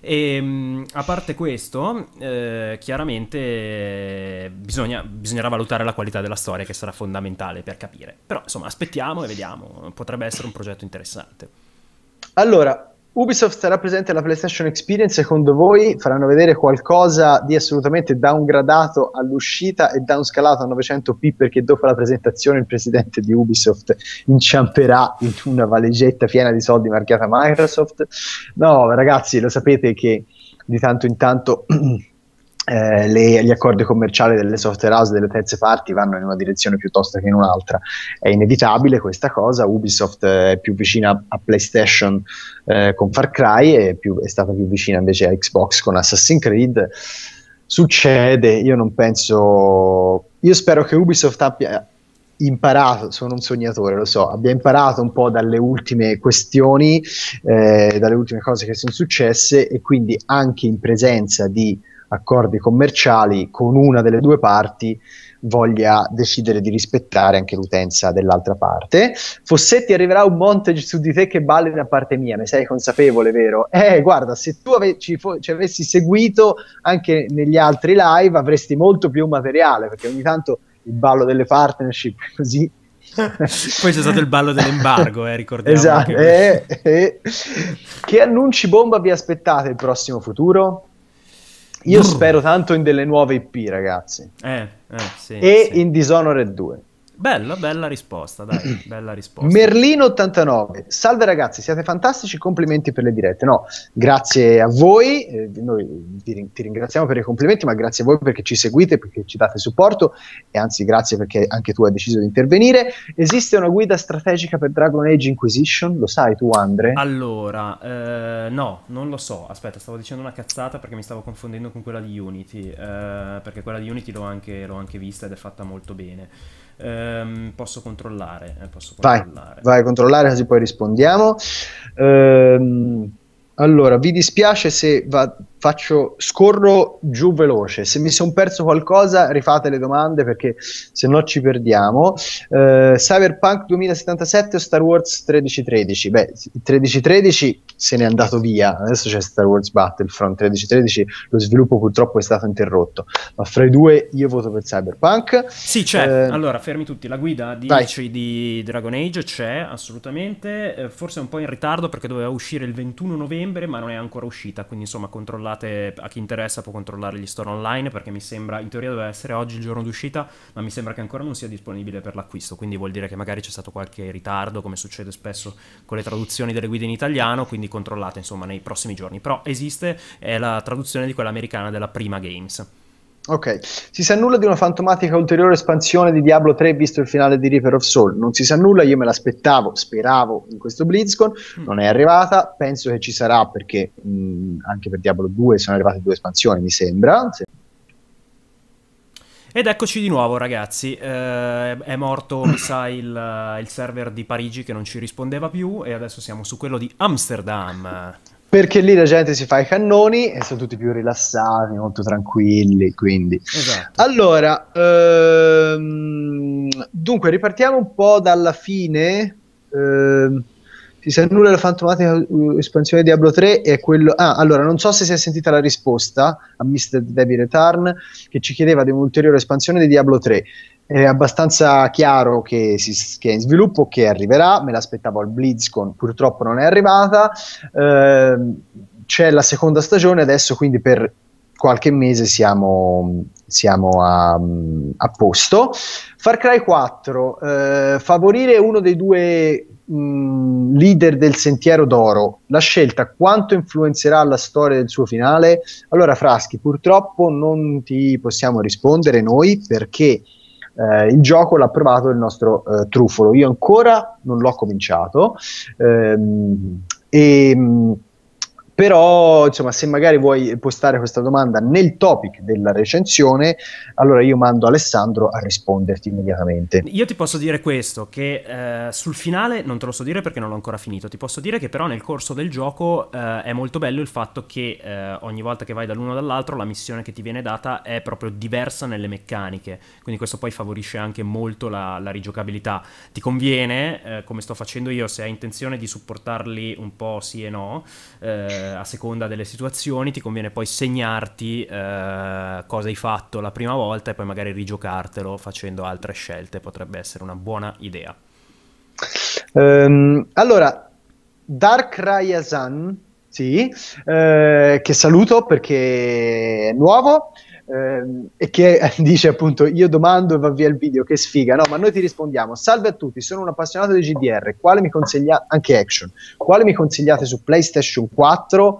E, ehm, a parte questo, eh, chiaramente eh, bisogna, bisognerà valutare valutare la qualità della storia che sarà fondamentale per capire. Però insomma aspettiamo e vediamo, potrebbe essere un progetto interessante. Allora, Ubisoft sarà presente alla PlayStation Experience, secondo voi faranno vedere qualcosa di assolutamente downgradato all'uscita e downscalato a 900p perché dopo la presentazione il presidente di Ubisoft inciamperà in una valigetta piena di soldi marchiata Microsoft? No, ragazzi, lo sapete che di tanto in tanto eh, le, gli accordi commerciali delle software house delle terze parti vanno in una direzione piuttosto che in un'altra. È inevitabile questa cosa. Ubisoft è più vicina a PlayStation eh, con Far Cry e è stata più vicina invece a Xbox con Assassin's Creed. Succede, io non penso. Io spero che Ubisoft abbia imparato, sono un sognatore, lo so, abbia imparato un po' dalle ultime questioni, eh, dalle ultime cose che sono successe e quindi anche in presenza di accordi commerciali con una delle due parti voglia decidere di rispettare anche l'utenza dell'altra parte. Fossetti arriverà un montage su di te che balli da parte mia, ne sei consapevole, vero? Eh, guarda, se tu ave- ci, fo- ci avessi seguito anche negli altri live avresti molto più materiale, perché ogni tanto il ballo delle partnership è così poi c'è stato il ballo dell'embargo, eh, ricordiamo. Esatto. Che... Eh, eh. che annunci bomba vi aspettate il prossimo futuro? Io Brr. spero tanto in delle nuove IP, ragazzi. Eh, eh, sì, e sì. in Dishonored 2. Bella, bella risposta, dai, bella risposta. Merlino 89, salve ragazzi, siete fantastici, complimenti per le dirette. No, grazie a voi, eh, noi vi, ti ringraziamo per i complimenti, ma grazie a voi perché ci seguite, perché ci date supporto e anzi grazie perché anche tu hai deciso di intervenire. Esiste una guida strategica per Dragon Age Inquisition? Lo sai tu Andre? Allora, eh, no, non lo so, aspetta, stavo dicendo una cazzata perché mi stavo confondendo con quella di Unity, eh, perché quella di Unity l'ho anche, l'ho anche vista ed è fatta molto bene ehm, posso controllare. Eh, posso controllare. Vai, vai, a controllare così poi rispondiamo. Ehm, allora, vi dispiace se va faccio, scorro giù veloce. Se mi sono perso qualcosa, rifate le domande perché se no ci perdiamo. Eh, Cyberpunk 2077 o Star Wars 1313? Beh, 1313 se n'è andato via. Adesso c'è Star Wars Battlefront 1313. Lo sviluppo purtroppo è stato interrotto. Ma fra i due io voto per Cyberpunk. Sì, c'è. Eh, allora, fermi tutti. La guida di, di Dragon Age c'è assolutamente. Eh, forse un po' in ritardo perché doveva uscire il 21 novembre, ma non è ancora uscita. Quindi, insomma, controllare controllate, a chi interessa può controllare gli store online perché mi sembra, in teoria doveva essere oggi il giorno d'uscita, ma mi sembra che ancora non sia disponibile per l'acquisto, quindi vuol dire che magari c'è stato qualche ritardo, come succede spesso con le traduzioni delle guide in italiano, quindi controllate insomma nei prossimi giorni. Però esiste, è la traduzione di quella americana della prima Games. Ok, si sa nulla di una fantomatica ulteriore espansione di Diablo 3 visto il finale di Reaper of Soul? Non si sa nulla, io me l'aspettavo, speravo in questo BlizzCon, mm. non è arrivata, penso che ci sarà perché mh, mm, anche per Diablo 2 sono arrivate due espansioni, mi sembra. Se... Ed eccoci di nuovo ragazzi, eh, è morto mi sa il, il server di Parigi che non ci rispondeva più e adesso siamo su quello di Amsterdam perché lì la gente si fa i cannoni e sono tutti più rilassati, molto tranquilli. Quindi, esatto. allora, ehm, dunque, ripartiamo un po' dalla fine. Ehm, si nulla della fantomatica uh, espansione di Diablo 3 e quello... Ah, allora, non so se si è sentita la risposta a Mr. Debbie Return che ci chiedeva di un'ulteriore espansione di Diablo 3 è abbastanza chiaro che, si, che, è in sviluppo, che arriverà, me l'aspettavo al BlizzCon, purtroppo non è arrivata, eh, c'è la seconda stagione adesso, quindi per qualche mese siamo, siamo a, a, posto. Far Cry 4, eh, favorire uno dei due mh, leader del sentiero d'oro, la scelta quanto influenzerà la storia del suo finale? Allora Fraschi, purtroppo non ti possiamo rispondere noi perché eh, il gioco l'ha provato il nostro eh, Truffolo. Io ancora non l'ho cominciato. Ehm, e mm, però insomma se magari vuoi postare questa domanda nel topic della recensione allora io mando Alessandro a risponderti immediatamente io ti posso dire questo che eh, sul finale non te lo so dire perché non l'ho ancora finito ti posso dire che però nel corso del gioco eh, è molto bello il fatto che eh, ogni volta che vai dall'uno o dall'altro la missione che ti viene data è proprio diversa nelle meccaniche quindi questo poi favorisce anche molto la, la rigiocabilità ti conviene eh, come sto facendo io se hai intenzione di supportarli un po' sì e no eh, a seconda delle situazioni ti conviene poi segnarti eh, cosa hai fatto la prima volta e poi magari rigiocartelo facendo altre scelte, potrebbe essere una buona idea. Um, allora, Dark Raya sì, eh, che saluto perché è nuovo. Ehm, e che dice appunto io domando e va via il video, che sfiga, no? Ma noi ti rispondiamo, salve a tutti, sono un appassionato di GDR, quale mi consigliate, anche Action, quale mi consigliate su PlayStation 4?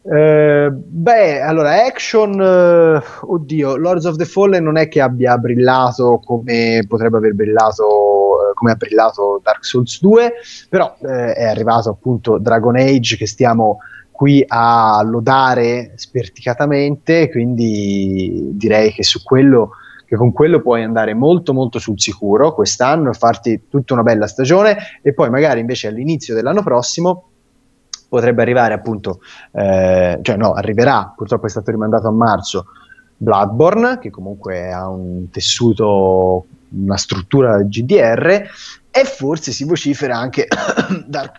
Eh, beh, allora, Action, eh, oddio, Lords of the Fallen non è che abbia brillato come potrebbe aver brillato, eh, come ha brillato Dark Souls 2, però eh, è arrivato appunto Dragon Age che stiamo qui a lodare sperticatamente, quindi direi che su quello che con quello puoi andare molto molto sul sicuro quest'anno e farti tutta una bella stagione e poi magari invece all'inizio dell'anno prossimo potrebbe arrivare appunto, eh, cioè no, arriverà, purtroppo è stato rimandato a marzo, Bloodborne, che comunque ha un tessuto, una struttura GDR, e forse si vocifera anche Dark...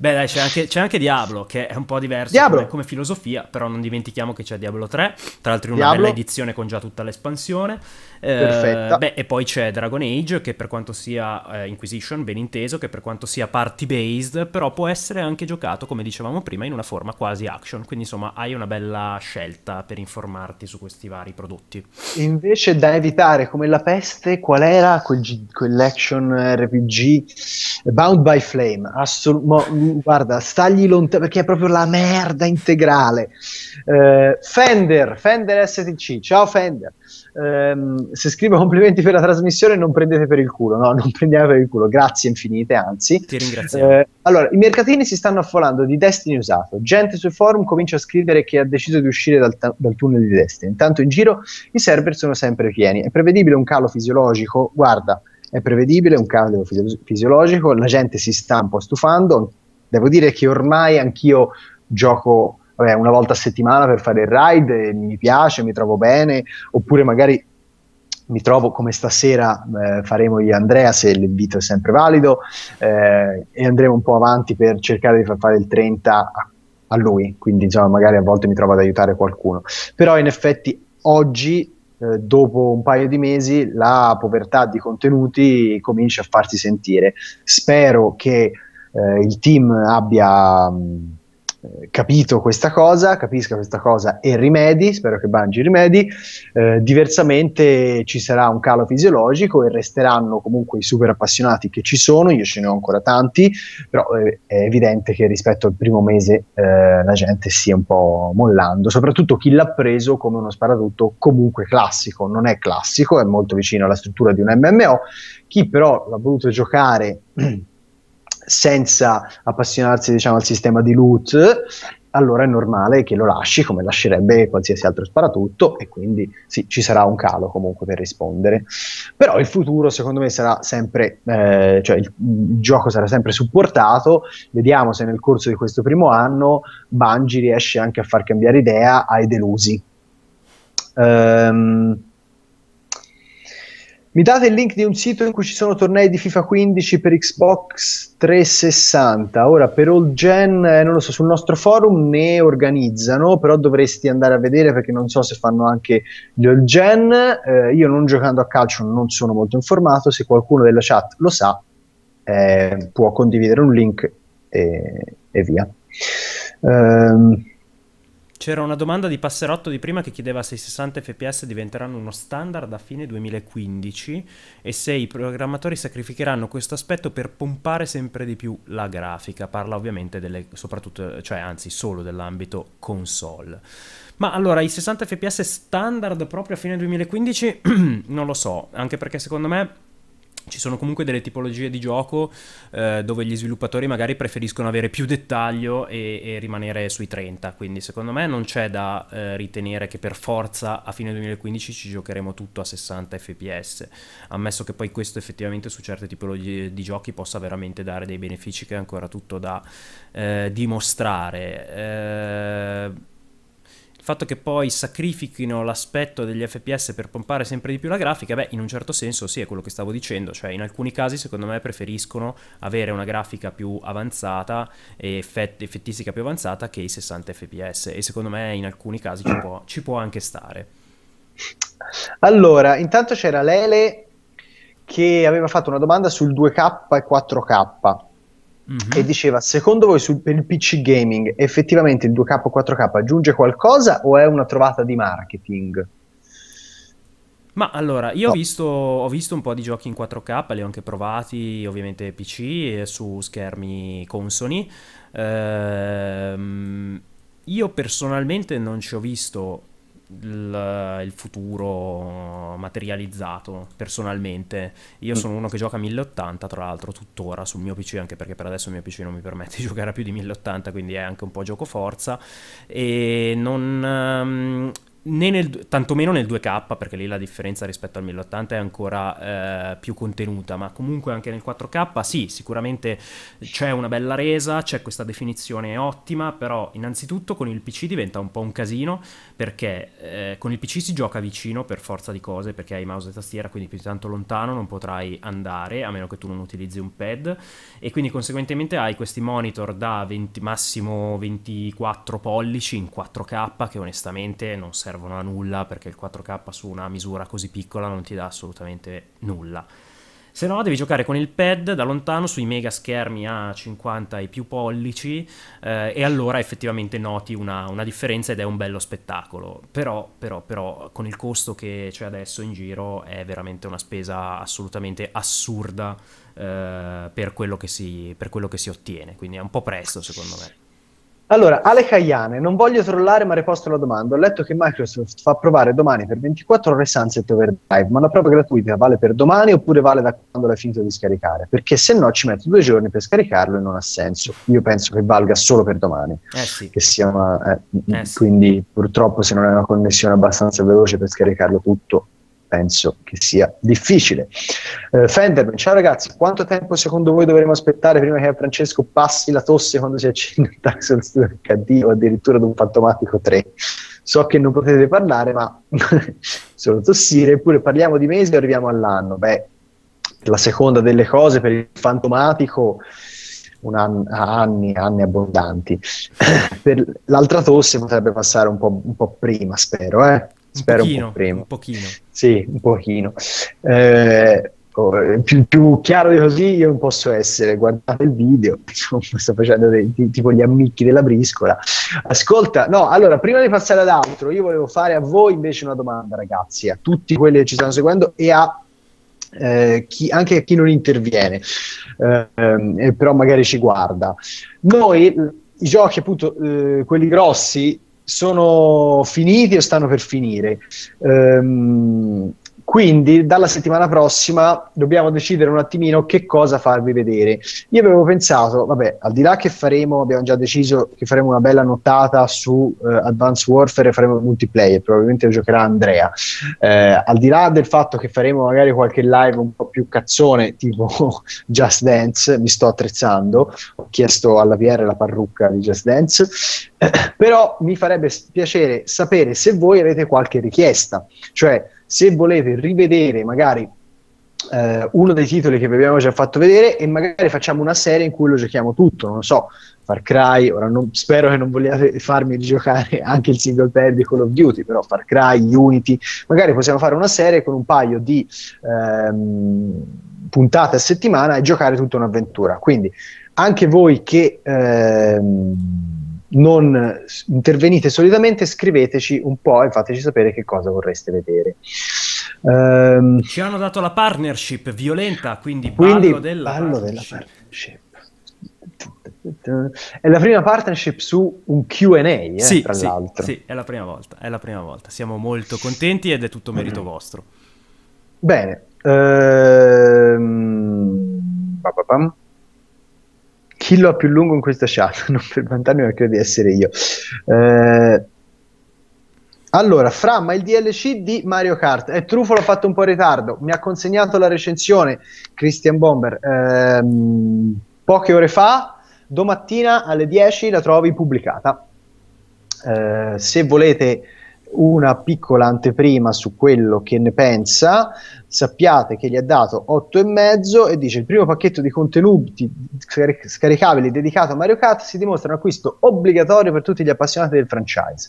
Beh, dai, c'è anche, c'è anche Diablo, che è un po' diverso come, come, filosofia, però non dimentichiamo che c'è Diablo 3, tra l'altro in una Diablo. bella edizione con già tutta l'espansione. Eh, Perfetta. Eh, beh, e poi c'è Dragon Age, che per quanto sia eh, Inquisition, ben inteso, che per quanto sia party based, però può essere anche giocato, come dicevamo prima, in una forma quasi action. Quindi, insomma, hai una bella scelta per informarti su questi vari prodotti. Invece, da evitare come la peste, qual era quel, quell'action RPG Bound by Flame? Assolutamente guarda, stagli lontano perché è proprio la merda integrale. Eh, Fender, Fender STC, ciao Fender. Eh, se scrivo complimenti per la trasmissione non prendete per il culo, no, non prendiamo per il culo, grazie infinite, anzi. Ti ringrazio. Eh, allora, i mercatini si stanno affolando di Destiny usato, gente sui forum comincia a scrivere che ha deciso di uscire dal, t- dal tunnel di Destiny, intanto in giro i server sono sempre pieni, è prevedibile un calo fisiologico, guarda, è prevedibile, un calo fisiologico, la gente si sta un po' stufando, Devo dire che ormai anch'io gioco vabbè, una volta a settimana per fare il ride, e mi piace, mi trovo bene, oppure magari mi trovo come stasera eh, faremo io e Andrea, se l'invito è sempre valido, eh, e andremo un po' avanti per cercare di far fare il 30 a lui, quindi insomma magari a volte mi trovo ad aiutare qualcuno. Però in effetti oggi eh, dopo un paio di mesi la povertà di contenuti comincia a farsi sentire. Spero che eh, il team abbia mm, eh, capito questa cosa, capisca questa cosa e rimedi, spero che Bungie rimedi, eh, diversamente ci sarà un calo fisiologico e resteranno comunque i super appassionati che ci sono, io ce ne ho ancora tanti, però eh, è evidente che rispetto al primo mese eh, la gente stia un po' mollando, soprattutto chi l'ha preso come uno sparatutto comunque classico, non è classico, è molto vicino alla struttura di un MMO, chi però l'ha voluto giocare senza appassionarsi diciamo, al sistema di loot, allora è normale che lo lasci come lascerebbe qualsiasi altro sparatutto e quindi sì, ci sarà un calo comunque per rispondere. Però il futuro secondo me sarà sempre, eh, cioè il, il, gioco sarà sempre supportato, vediamo se nel corso di questo primo anno Bungie riesce anche a far cambiare idea ai delusi. Ehm, mi date il link di un sito in cui ci sono tornei di FIFA 15 per Xbox 360. Ora per old Gen, eh, non lo so, sul nostro forum ne organizzano, però dovresti andare a vedere perché non so se fanno anche gli old Gen. Eh, io non giocando a calcio non sono molto informato, se qualcuno della chat lo sa eh, può condividere un link e, e via. Ehm. C'era una domanda di Passerotto di prima che chiedeva se i 60 fps diventeranno uno standard a fine 2015 e se i programmatori sacrificheranno questo aspetto per pompare sempre di più la grafica. Parla ovviamente delle, soprattutto, cioè anzi solo dell'ambito console. Ma allora, i 60 fps standard proprio a fine 2015? non lo so, anche perché secondo me ci sono comunque delle tipologie di gioco eh, dove gli sviluppatori magari preferiscono avere più dettaglio e, e, rimanere sui 30, quindi secondo me non c'è da eh, ritenere che per forza a fine 2015 ci giocheremo tutto a 60 fps, ammesso che poi questo effettivamente su certe tipologie di giochi possa veramente dare dei benefici che è ancora tutto da eh, dimostrare. Eh, il fatto che poi sacrifichino l'aspetto degli FPS per pompare sempre di più la grafica, beh, in un certo senso sì, è quello che stavo dicendo, cioè in alcuni casi secondo me preferiscono avere una grafica più avanzata e effett- effettistica più avanzata che i 60 FPS e secondo me in alcuni casi ci mm. può, ci può anche stare. Allora, intanto c'era Lele che aveva fatto una domanda sul 2K e 4K. Mm-hmm. E diceva, secondo voi sul, per il PC gaming effettivamente il 2K 4K aggiunge qualcosa o è una trovata di marketing? Ma allora, io no. ho, visto, ho, visto, un po' di giochi in 4K, li ho anche provati ovviamente PC e su schermi consoni. Ehm, io personalmente non ci ho visto il, il futuro materializzato personalmente. Io sono uno che gioca a 1080, tra l'altro, tuttora sul mio PC, anche perché per adesso il mio PC non mi permette di giocare a più di 1080, quindi è anche un po' gioco forza. E non. Um, né nel, tantomeno nel 2K, perché lì la differenza rispetto al 1080 è ancora eh, più contenuta, ma comunque anche nel 4K sì, sicuramente c'è una bella resa, c'è questa definizione ottima, però innanzitutto con il PC diventa un po' un casino, perché eh, con il PC si gioca vicino per forza di cose, perché hai mouse e tastiera, quindi più di tanto lontano non potrai andare, a meno che tu non utilizzi un pad, e quindi conseguentemente hai questi monitor da 20, massimo 24 pollici in 4K, che onestamente non serve servono a nulla perché il 4K su una misura così piccola non ti dà assolutamente nulla. Se no devi giocare con il pad da lontano sui mega schermi a 50 e più pollici eh, e allora effettivamente noti una, una, differenza ed è un bello spettacolo. Però, però, però con il costo che c'è adesso in giro è veramente una spesa assolutamente assurda eh, per, quello si, per quello che si ottiene. Quindi è un po' presto secondo me. Allora, Ale Cagliane, non voglio trollare ma riposto la domanda. Ho letto che Microsoft fa provare domani per 24 ore Sunset Overdrive, ma la prova gratuita vale per domani oppure vale da quando l'hai finito di scaricare? Perché se no ci metto due giorni per scaricarlo e non ha senso. Io penso che valga solo per domani. Eh sì. Che sia una, eh, eh sì. Quindi purtroppo se non hai una connessione abbastanza veloce per scaricarlo tutto, penso che sia difficile. Eh, Fenderman, ciao ragazzi, quanto tempo secondo voi dovremo aspettare prima che a Francesco passi la tosse quando si accende il Taxon Studio HD o addirittura ad un fantomatico 3? So che non potete parlare, ma solo tossire, eppure parliamo di mesi e arriviamo all'anno. Beh, la seconda delle cose per il fantomatico un an- anni, anni abbondanti. per l'altra tosse potrebbe passare un po', un po prima, spero, eh? Spero un pochino, un po prima. Un pochino. Sì, un pochino. Eh, oh, più, più, chiaro di così io non posso essere. Guardate il video, sto facendo dei, tipo gli ammicchi della briscola. Ascolta, no, allora, prima di passare ad altro, io volevo fare a voi invece una domanda, ragazzi, a tutti quelli che ci stanno seguendo e a eh, chi, anche a chi non interviene, eh, però magari ci guarda. Noi i giochi, appunto, eh, quelli grossi, sono finiti e stanno per finire. Um, quindi dalla settimana prossima dobbiamo decidere un attimino che cosa farvi vedere. Io avevo pensato, vabbè, al di là che faremo, abbiamo già deciso che faremo una bella nottata su uh, Advanced Warfare e faremo multiplayer, probabilmente lo giocherà Andrea. Eh, al di là del fatto che faremo magari qualche live un po' più cazzone, tipo Just Dance, mi sto attrezzando, ho chiesto alla PR la parrucca di Just Dance, però mi farebbe piacere sapere se voi avete qualche richiesta, cioè se volete rivedere magari eh, uno dei titoli che vi abbiamo già fatto vedere e magari facciamo una serie in cui lo giochiamo tutto, non so, Far Cry, ora non, spero che non vogliate farmi rigiocare anche il single player di Call of Duty, però Far Cry, Unity, magari possiamo fare una serie con un paio di ehm, puntate a settimana e giocare tutta un'avventura. Quindi anche voi che... Ehm, non intervenite solitamente, scriveteci un po' e fateci sapere che cosa vorreste vedere. Um, Ci hanno dato la partnership violenta, quindi, quindi parlo, della, parlo partnership. della partnership. È la prima partnership su un QA, eh, sì, tra sì, l'altro. Sì, è la prima volta, è la prima volta. Siamo molto contenti ed è tutto merito mm. vostro. Bene. Um, chi lo ha più lungo in questa chat, non per vantarmi ma credo di essere io. Eh, allora, Fra, ma il DLC di Mario Kart, eh, Trufo l'ha fatto un po' in ritardo, mi ha consegnato la recensione Christian Bomber ehm, poche ore fa, domattina alle 10 la trovi pubblicata. Eh, se volete una piccola anteprima su quello che ne pensa, sappiate che gli ha dato 8,5 e dice il primo pacchetto di contenuti scaricabili dedicato a Mario Kart si dimostra un acquisto obbligatorio per tutti gli appassionati del franchise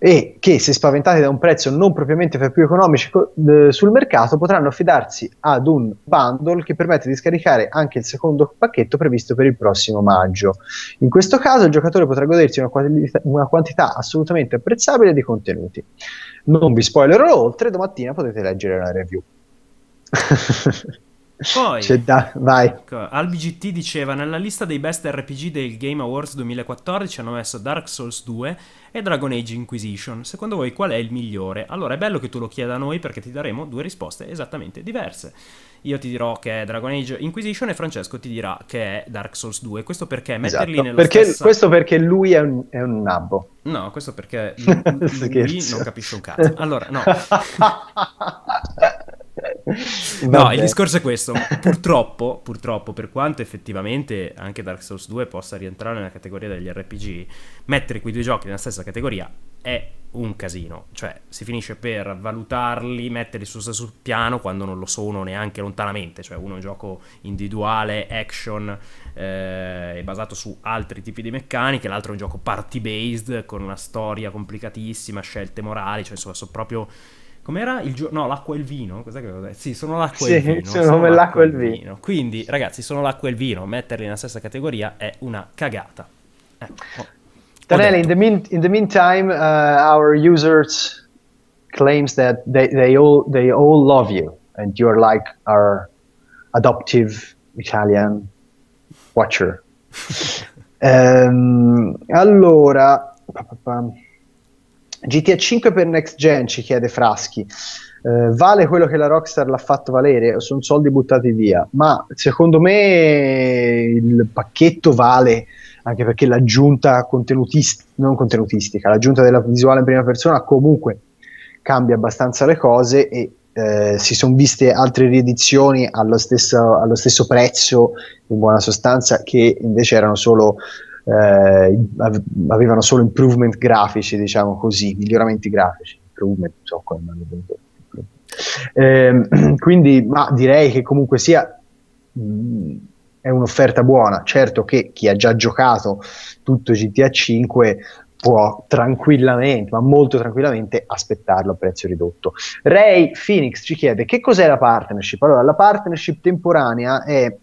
e che se spaventati da un prezzo non propriamente per più economici eh, sul mercato potranno affidarsi ad un bundle che permette di scaricare anche il secondo pacchetto previsto per il prossimo maggio. In questo caso il giocatore potrà godersi una quantità, una quantità assolutamente apprezzabile di contenuti. Non vi spoilerò oltre, domattina potete leggere la review. Poi, C'è da... vai. Ecco, AlbiGT diceva, nella lista dei best RPG del Game Awards 2014 hanno messo Dark Souls 2 e Dragon Age Inquisition. Secondo voi qual è il migliore? Allora è bello che tu lo chieda a noi perché ti daremo due risposte esattamente diverse. Io ti dirò che è Dragon Age Inquisition e Francesco ti dirà che è Dark Souls 2. Questo perché metterli esatto, nella perché, stessa... Questo perché lui è un, è un nabbo. No, questo perché lui, lui non capisce un cazzo. Allora, no. no, il discorso è questo. Purtroppo, purtroppo, per quanto effettivamente anche Dark Souls 2 possa rientrare nella categoria degli RPG, mettere quei due giochi nella stessa categoria è un casino. Cioè, si finisce per valutarli, metterli sullo stesso piano quando non lo sono neanche lontanamente. Cioè, uno è un gioco individuale, action, eh, basato su altri tipi di meccaniche, l'altro è un gioco party-based, con una storia complicatissima, scelte morali, cioè, insomma, sono proprio Com'era il giorno? No, l'acqua e il vino. Cos'è che avevo detto? Sì, sono l'acqua sì, e il vino. Sono, sono l'acqua, l'acqua e il vino. vino. Quindi, ragazzi, sono l'acqua e il vino. Metterli nella stessa categoria è una cagata. Ecco. Tanelli, in the, in the meantime, uh, our users claims that they, they, all, they all love you and you're like our adoptive Italian watcher. um, allora... Pa, pa, pa. GTA 5 per next gen ci chiede Fraschi. Eh, vale quello che la Rockstar l'ha fatto valere, sono soldi buttati via, ma secondo me il pacchetto vale anche perché l'aggiunta contenutistica, non contenutistica, l'aggiunta della visuale in prima persona comunque cambia abbastanza le cose e eh, si sono viste altre riedizioni allo stesso, allo stesso prezzo in buona sostanza che invece erano solo eh, avevano solo improvement grafici, diciamo così, miglioramenti grafici, improvement, non so come hanno detto. Ehm, quindi, ma direi che comunque sia mh, mm, è un'offerta buona. Certo che chi ha già giocato tutto GTA 5 può tranquillamente, ma molto tranquillamente, aspettarlo a prezzo ridotto. Ray Phoenix ci chiede che cos'è la partnership. Allora, la partnership temporanea è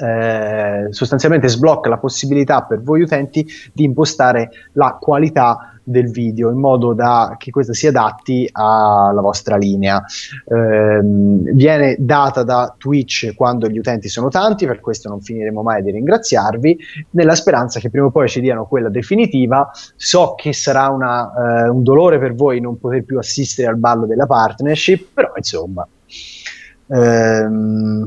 eh, sostanzialmente sblocca la possibilità per voi utenti di impostare la qualità del video in modo da che questa si adatti alla vostra linea. Eh, viene data da Twitch quando gli utenti sono tanti, per questo non finiremo mai di ringraziarvi, nella speranza che prima o poi ci diano quella definitiva. So che sarà una, eh, un dolore per voi non poter più assistere al ballo della partnership, però insomma. Ehm,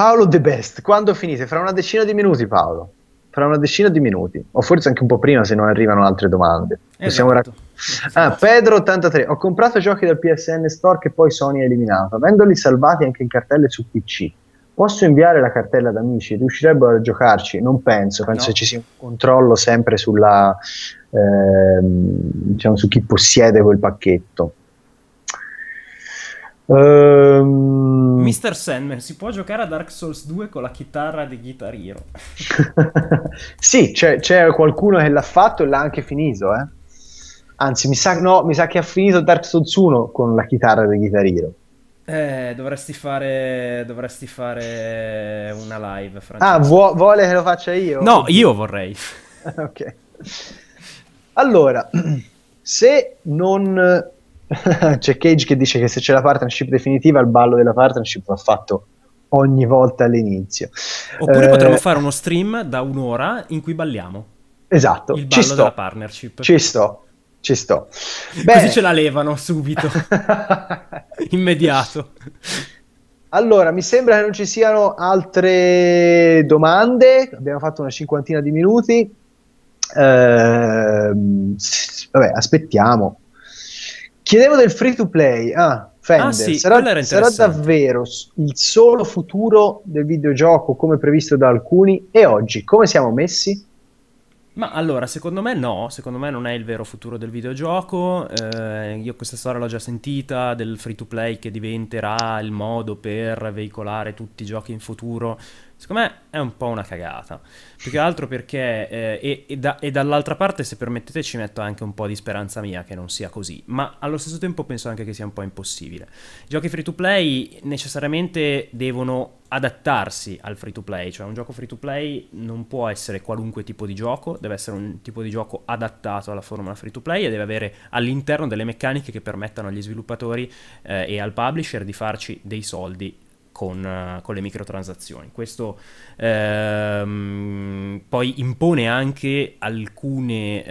Paolo The Best, quando finite? Fra una decina di minuti Paolo, fra una decina di minuti, o forse anche un po' prima se non arrivano altre domande. Esatto. Rac- esatto. ah, Pedro 83, ho comprato giochi dal PSN Store che poi Sony ha eliminato, avendoli salvati anche in cartelle su PC. Posso inviare la cartella ad amici? Riuscirebbero a giocarci? Non penso, penso no. che ci sia un controllo sempre sulla, ehm, diciamo, su chi possiede quel pacchetto. Um... Mister Sandman, si può giocare a Dark Souls 2 con la chitarra di Guitar Hero? sì, c'è, c'è, qualcuno che l'ha fatto e l'ha anche finito, eh? Anzi, mi sa, no, mi sa, che ha finito Dark Souls 1 con la chitarra di Guitar Hero. Eh, dovresti fare, dovresti fare una live, Francesco. Ah, vuo, vuole che lo faccia io? No, io vorrei. ok. Allora, se non c'è Cage che dice che se c'è la partnership definitiva, il ballo della partnership va fatto ogni volta all'inizio. Oppure eh, potremmo fare uno stream da un'ora in cui balliamo. Esatto. Il ballo della partnership. Ci sto. Ci sto. Beh. Così ce la levano subito. Immediato. Allora, mi sembra che non ci siano altre domande. Abbiamo fatto una cinquantina di minuti. Eh, vabbè, aspettiamo. Chiedevo del free to play. Ah, Fender. Ah, sì, sarà, sarà, davvero il solo futuro del videogioco come previsto da alcuni? E oggi come siamo messi? Ma allora, secondo me no, secondo me non è il vero futuro del videogioco. Eh, io questa storia l'ho già sentita del free to play che diventerà il modo per veicolare tutti i giochi in futuro Secondo me è un po' una cagata. Più che altro perché, eh, e, e, da, e, dall'altra parte, se permettete, ci metto anche un po' di speranza mia che non sia così. Ma allo stesso tempo penso anche che sia un po' impossibile. I giochi free to play necessariamente devono adattarsi al free to play. Cioè, un gioco free to play non può essere qualunque tipo di gioco, deve essere un tipo di gioco adattato alla formula free to play e deve avere all'interno delle meccaniche che permettano agli sviluppatori eh, e al publisher di farci dei soldi con, eh, con le microtransazioni. Questo ehm, poi impone anche alcune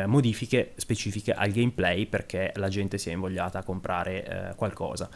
eh, modifiche specifiche al gameplay perché la gente si è invogliata a comprare eh, qualcosa.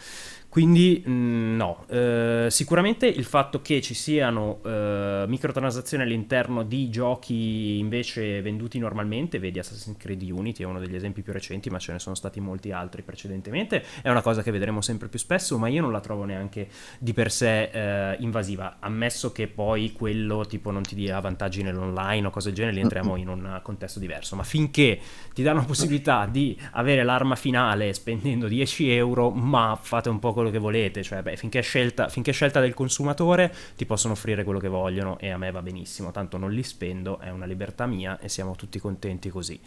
Quindi mm, no, eh, sicuramente il fatto che ci siano eh, microtransazioni all'interno di giochi invece venduti normalmente, vedi Assassin's Creed Unity è uno degli esempi più recenti, ma ce ne sono stati molti altri precedentemente, è una cosa che vedremo sempre più spesso, ma io non la trovo neanche di per sé eh, invasiva, ammesso che poi quello tipo non ti dia vantaggi nell'online o cose del genere, entriamo in un contesto diverso, ma finché ti danno la possibilità di avere l'arma finale spendendo 10 euro, ma fate un po' quello che volete, cioè beh, finché, è scelta, finché è scelta del consumatore ti possono offrire quello che vogliono e a me va benissimo, tanto non li spendo, è una libertà mia e siamo tutti contenti così.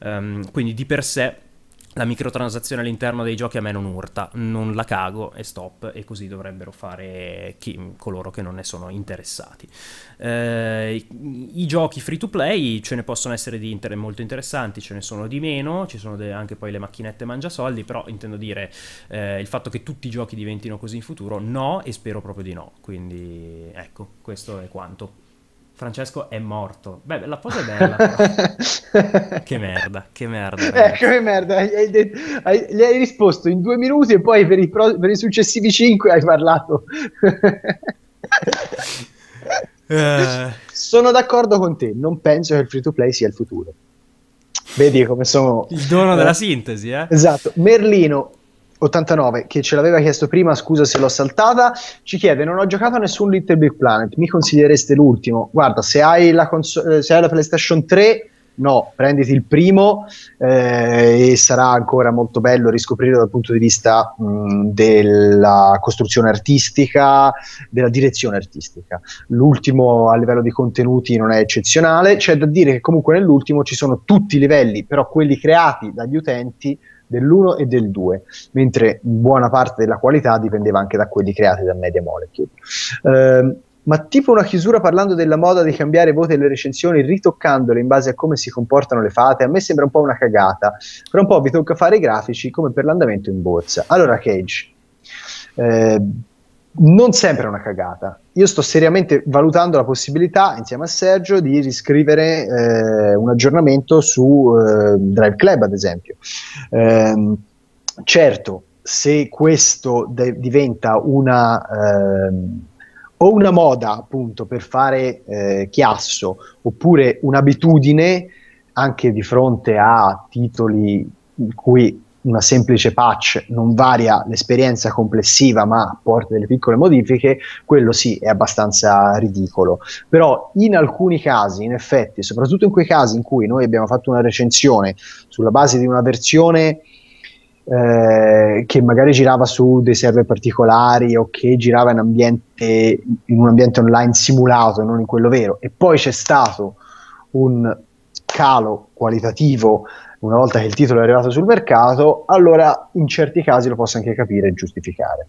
Um, quindi di per sé la microtransazione all'interno dei giochi a me non urta, non la cago e stop, e così dovrebbero fare chi, coloro che non ne sono interessati. Eh, I giochi free to play ce ne possono essere di inter- molto interessanti, ce ne sono di meno, ci sono de- anche poi le macchinette mangia soldi, però intendo dire eh, il fatto che tutti i giochi diventino così in futuro, no, e spero proprio di no. Quindi ecco, questo è quanto. Francesco è morto. Beh, la cosa è bella. che merda, che merda. Eh, ragazzi. Eh, che merda. Hai, detto, hai, gli hai risposto in due minuti e poi per i, pro, per i successivi cinque hai parlato. uh... Sono d'accordo con te. Non penso che il free to play sia il futuro. Vedi come sono. Il dono della eh. sintesi, eh? Esatto. Merlino, 89 che ce l'aveva chiesto prima, scusa se l'ho saltata, ci chiede non ho giocato a nessun Little Big Planet, mi consigliereste l'ultimo? Guarda, se hai la, cons- eh, se hai la PlayStation 3 no, prenditi il primo eh, e sarà ancora molto bello riscoprire dal punto di vista mh, mm, della costruzione artistica, della direzione artistica. L'ultimo a livello di contenuti non è eccezionale, c'è da dire che comunque nell'ultimo ci sono tutti i livelli, però quelli creati dagli utenti dell'1 e del 2, mentre buona parte della qualità dipendeva anche da quelli creati da Media Molecule. Eh, ma tipo una chiusura parlando della moda di cambiare voti le recensioni ritoccandole in base a come si comportano le fate, a me sembra un po' una cagata, però un po' vi tocca fare i grafici come per l'andamento in borsa. Allora Cage, eh, non sempre è una cagata. Io sto seriamente valutando la possibilità, insieme a Sergio, di riscrivere eh, un aggiornamento su eh, Drive Club, ad esempio. Eh, certo, se questo de- diventa una ehm, o una moda appunto per fare eh, chiasso oppure un'abitudine anche di fronte a titoli in cui una semplice patch non varia l'esperienza complessiva ma porta delle piccole modifiche, quello sì è abbastanza ridicolo. Però in alcuni casi, in effetti, soprattutto in quei casi in cui noi abbiamo fatto una recensione sulla base di una versione eh, che magari girava su dei server particolari o che girava in, ambiente, in un ambiente online simulato, e non in quello vero, e poi c'è stato un calo qualitativo una volta che il titolo è arrivato sul mercato, allora in certi casi lo posso anche capire e giustificare.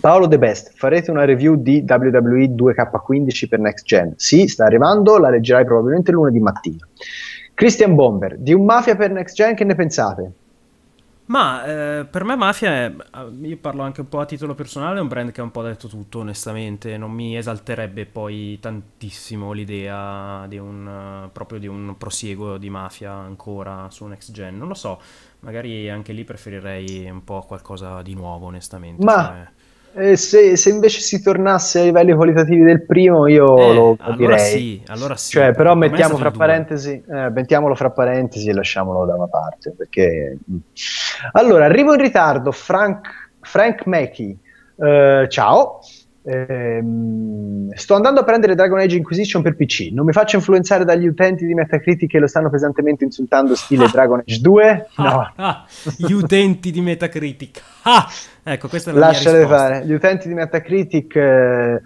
Paolo De Best, farete una review di WWE 2K15 per Next Gen? Sì, sta arrivando, la leggerai probabilmente lunedì mattina. Christian Bomber, di un Mafia per Next Gen che ne pensate? Ma eh, per me Mafia, è, eh, io parlo anche un po' a titolo personale, è un brand che ha un po' detto tutto onestamente, non mi esalterebbe poi tantissimo l'idea di un, eh, proprio di un prosieguo di Mafia ancora su Next Gen, non lo so, magari anche lì preferirei un po' qualcosa di nuovo onestamente. Ma... Cioè se, se, invece si tornasse ai livelli qualitativi del primo, io eh, lo allora direi. Sì, allora sì. Cioè, però mettiamo fra, parentesi, eh, mettiamolo fra parentesi e lasciamolo da una parte. Perché... Mm. Allora, arrivo in ritardo, Frank, Frank Mackey. Eh, ciao. Ehm, sto andando a prendere Dragon Age Inquisition per PC. Non mi faccio influenzare dagli utenti di Metacritic che lo stanno pesantemente insultando, stile Dragon Age 2? No, ah, ah, gli utenti di Metacritic. Ah! Ecco, questa è la Lasciale fare. Gli utenti di Metacritic... Eh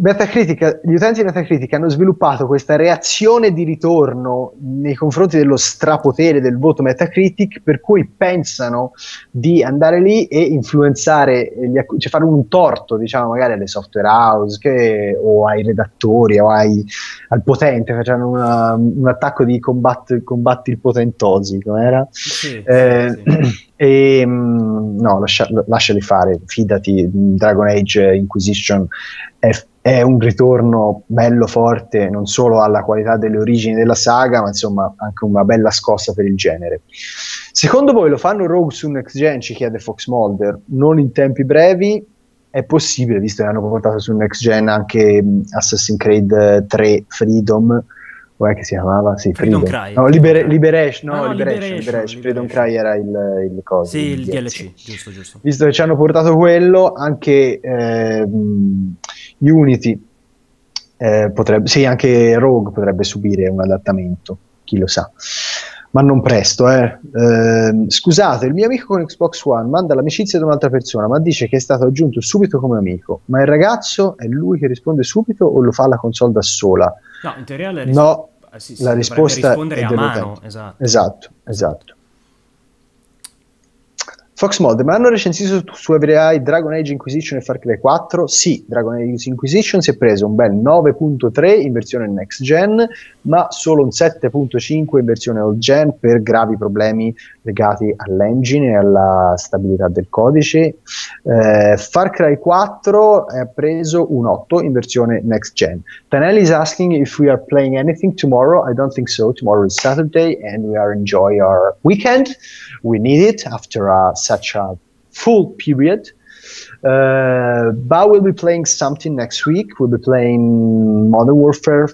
Metacritic, gli utenti di Metacritic hanno sviluppato questa reazione di ritorno nei confronti dello strapotere del voto Metacritic, per cui pensano di andare lì e influenzare, eh, acc- cioè fare un torto, diciamo, magari alle software house che, o ai redattori o ai, al potente, facendo una, un attacco di combat, combatti il potentosi, com'era? Sì, eh, sì. E, ehm, no, lascia, lasciali fare, fidati, Dragon Age Inquisition è, è, un ritorno bello forte non solo alla qualità delle origini della saga, ma insomma anche una bella scossa per il genere. Secondo voi lo fanno Rogue su Next Gen? Ci chiede Fox Mulder. Non in tempi brevi, è possibile, visto che hanno portato su Next Gen anche Assassin's Creed 3 eh, Freedom com'è che si chiamava? Sì, Freedom, Freedom. Cry. No, Liber- Liberation, no, no, Liberation, Liberation, Freedom Cry era il, il cosa. Sì, il DLC. DLC, giusto, giusto. Visto che ci hanno portato quello, anche ehm, Unity, eh, potrebbe, sì, anche Rogue potrebbe subire un adattamento, chi lo sa. Ma non presto, eh. eh scusate, il mio amico con Xbox One manda l'amicizia di un'altra persona, ma dice che è stato aggiunto subito come amico. Ma il ragazzo è lui che risponde subito o lo fa la console da sola? No, in teoria la risposta... No, ah, sì, sì, la risposta è a mano, esatto. Esatto, esatto. Fox Mod, ma hanno recensito su, su Every Dragon Age Inquisition e Far Cry 4? Sì, Dragon Age Inquisition si è preso un bel 9.3 in versione next gen, ma solo un 7.5 in versione old gen per gravi problemi legati all'engine e alla stabilità del codice. Eh, Far Cry 4 ha preso un 8 in versione next gen. Tanelli is asking if we are playing anything tomorrow. I don't think so. Tomorrow is Saturday and we are enjoying our weekend. We need it after a such a full period. Uh, but we'll be playing something next week. We'll be playing Modern Warfare,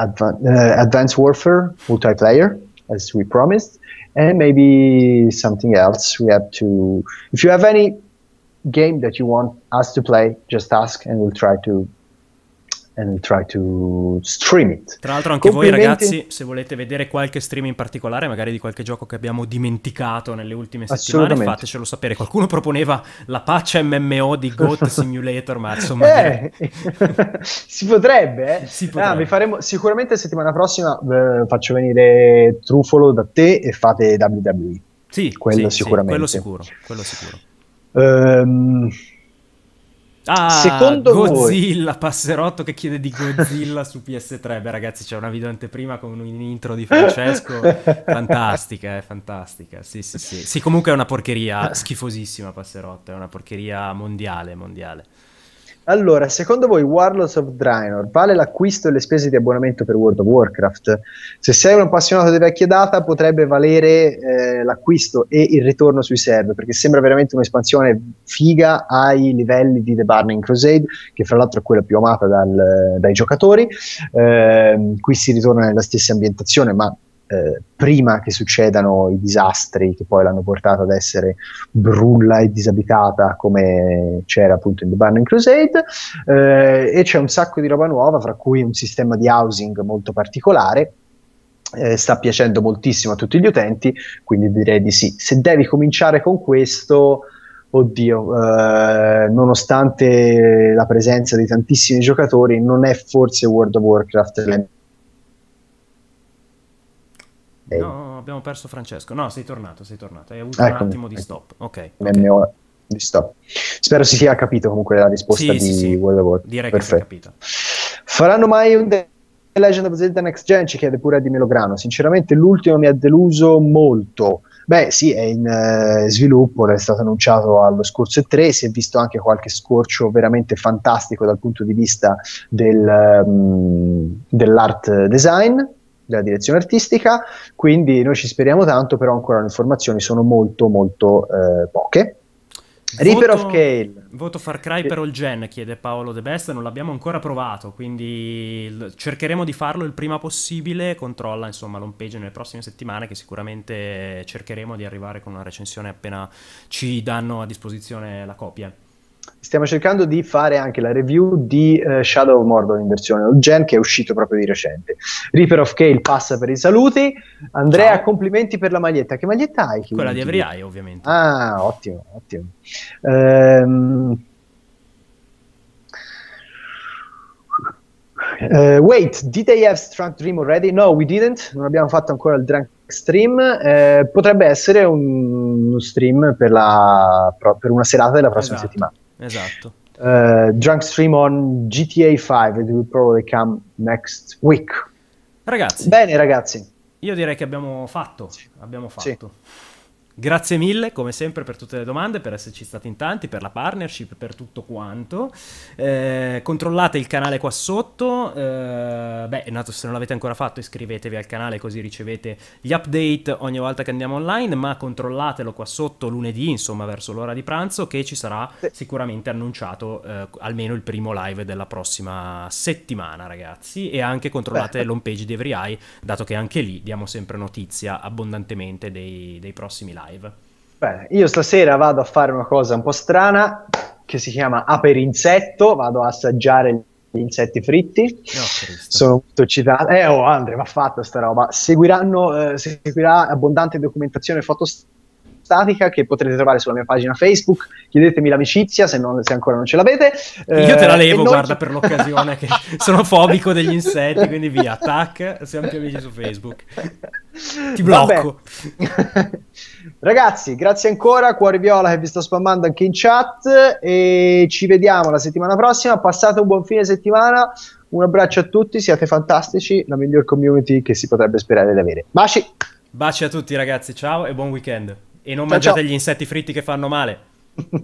Advan- uh, Advanced Warfare multiplayer, as we promised, and maybe something else. We have to. If you have any game that you want us to play, just ask, and we'll try to and try to stream it. Tra l'altro anche voi ragazzi, se volete vedere qualche stream in particolare, magari di qualche gioco che abbiamo dimenticato nelle ultime settimane, fatecelo sapere. Qualcuno proponeva la paccia MMO di Goat Simulator, ma insomma... Eh, si potrebbe, eh? Si potrebbe. Ah, faremo... Sicuramente settimana prossima eh, faccio venire Trufolo da te e fate WWE. Sì, quello sì, sicuramente. Sì, quello sicuro, quello sicuro. Um, Ah, secondo Godzilla, voi... passerotto che chiede di Godzilla su PS3. Beh, ragazzi, c'è una video anteprima con un intro di Francesco. fantastica, eh, fantastica. Sì, sì, sì. Sì, comunque è una porcheria schifosissima, passerotto. È una porcheria mondiale, mondiale. Allora, secondo voi Warlords of Draenor vale l'acquisto e le spese di abbonamento per World of Warcraft? Se sei un appassionato di vecchia data potrebbe valere eh, l'acquisto e il ritorno sui server, perché sembra veramente un'espansione figa ai livelli di The Burning Crusade, che fra l'altro è quella più amata dal, dai giocatori. Eh, qui si ritorna nella stessa ambientazione, ma eh, prima che succedano i disastri che poi l'hanno portata ad essere brulla e disabitata come c'era appunto in The Burning Crusade eh, e c'è un sacco di roba nuova fra cui un sistema di housing molto particolare eh, sta piacendo moltissimo a tutti gli utenti quindi direi di sì se devi cominciare con questo oddio, eh, nonostante la presenza di tantissimi giocatori, non è forse World of Warcraft dei. No, abbiamo perso Francesco. No, sei tornato, sei tornato. Hai avuto ecco, un attimo di ecco. stop. Ok. okay. Di stop. Spero si sia capito comunque la risposta sì, di sì, sì. World of War. Direi Perfetto. che si è capita. Faranno mai un The Legend of Zelda Next Gen? Ci chiede pure di Melograno. Sinceramente l'ultimo mi ha deluso molto. Beh, sì, è in eh, sviluppo, è stato annunciato allo scorso E3, si è visto anche qualche scorcio veramente fantastico dal punto di vista del, um, dell'art design, della direzione artistica, quindi noi ci speriamo tanto, però ancora le informazioni sono molto molto eh, poche. Voto, Reaper of Kale. Voto Far Cry per All Gen, chiede Paolo De Best, non l'abbiamo ancora provato, quindi cercheremo di farlo il prima possibile, controlla insomma l'home page nelle prossime settimane che sicuramente cercheremo di arrivare con una recensione appena ci danno a disposizione la copia stiamo cercando di fare anche la review di uh, Shadow of Mordor in versione old gen che è uscito proprio di recente. Reaper of Kale passa per i saluti. Andrea, Ciao. complimenti per la maglietta. Che maglietta hai? Quella di Avriai, ovviamente. Ah, ottimo, ottimo. Ehm... Uh, wait, did they have Strunk Dream already? No, we didn't. Non abbiamo fatto ancora il Drunk Stream. Eh, potrebbe essere un, uno stream per, la, per, una serata della prossima esatto. settimana. Esatto. Uh, eh, drunk stream on GTA 5 it will probably come next week. Ragazzi. Bene ragazzi. Io direi che abbiamo fatto. Sì. Abbiamo fatto. Sì. Grazie mille, come sempre, per tutte le domande, per esserci stati in tanti, per la partnership, per tutto quanto. Eh, controllate il canale qua sotto. Eh, beh, se non l'avete ancora fatto, iscrivetevi al canale così ricevete gli update ogni volta che andiamo online. Ma controllatelo qua sotto lunedì, insomma, verso l'ora di pranzo, che ci sarà sicuramente annunciato eh, almeno il primo live della prossima settimana, ragazzi. E anche controllate l'home page di Every Eye, dato che anche lì diamo sempre notizia abbondantemente dei, dei prossimi live live. Bene, io stasera vado a fare una cosa un po' strana che si chiama aperinsetto, vado a assaggiare gli insetti fritti. No, oh, Sono molto eccitato. Eh, oh Andre, va fatta sta roba. Seguiranno, eh, seguirà abbondante documentazione fotostatica che potrete trovare sulla mia pagina Facebook. Chiedetemi l'amicizia se, non, se ancora non ce l'avete. Eh, Io te la eh, levo, noi... guarda, per l'occasione che sono fobico degli insetti, quindi via, tac, siamo più amici su Facebook. Ti blocco. Ragazzi, grazie ancora, cuori viola che vi sto spammando anche in chat e ci vediamo la settimana prossima. Passate un buon fine settimana. Un abbraccio a tutti, siate fantastici, la miglior community che si potrebbe sperare di avere. Baci! Baci a tutti ragazzi, ciao e buon weekend. E non ciao, mangiate ciao. gli insetti fritti che fanno male.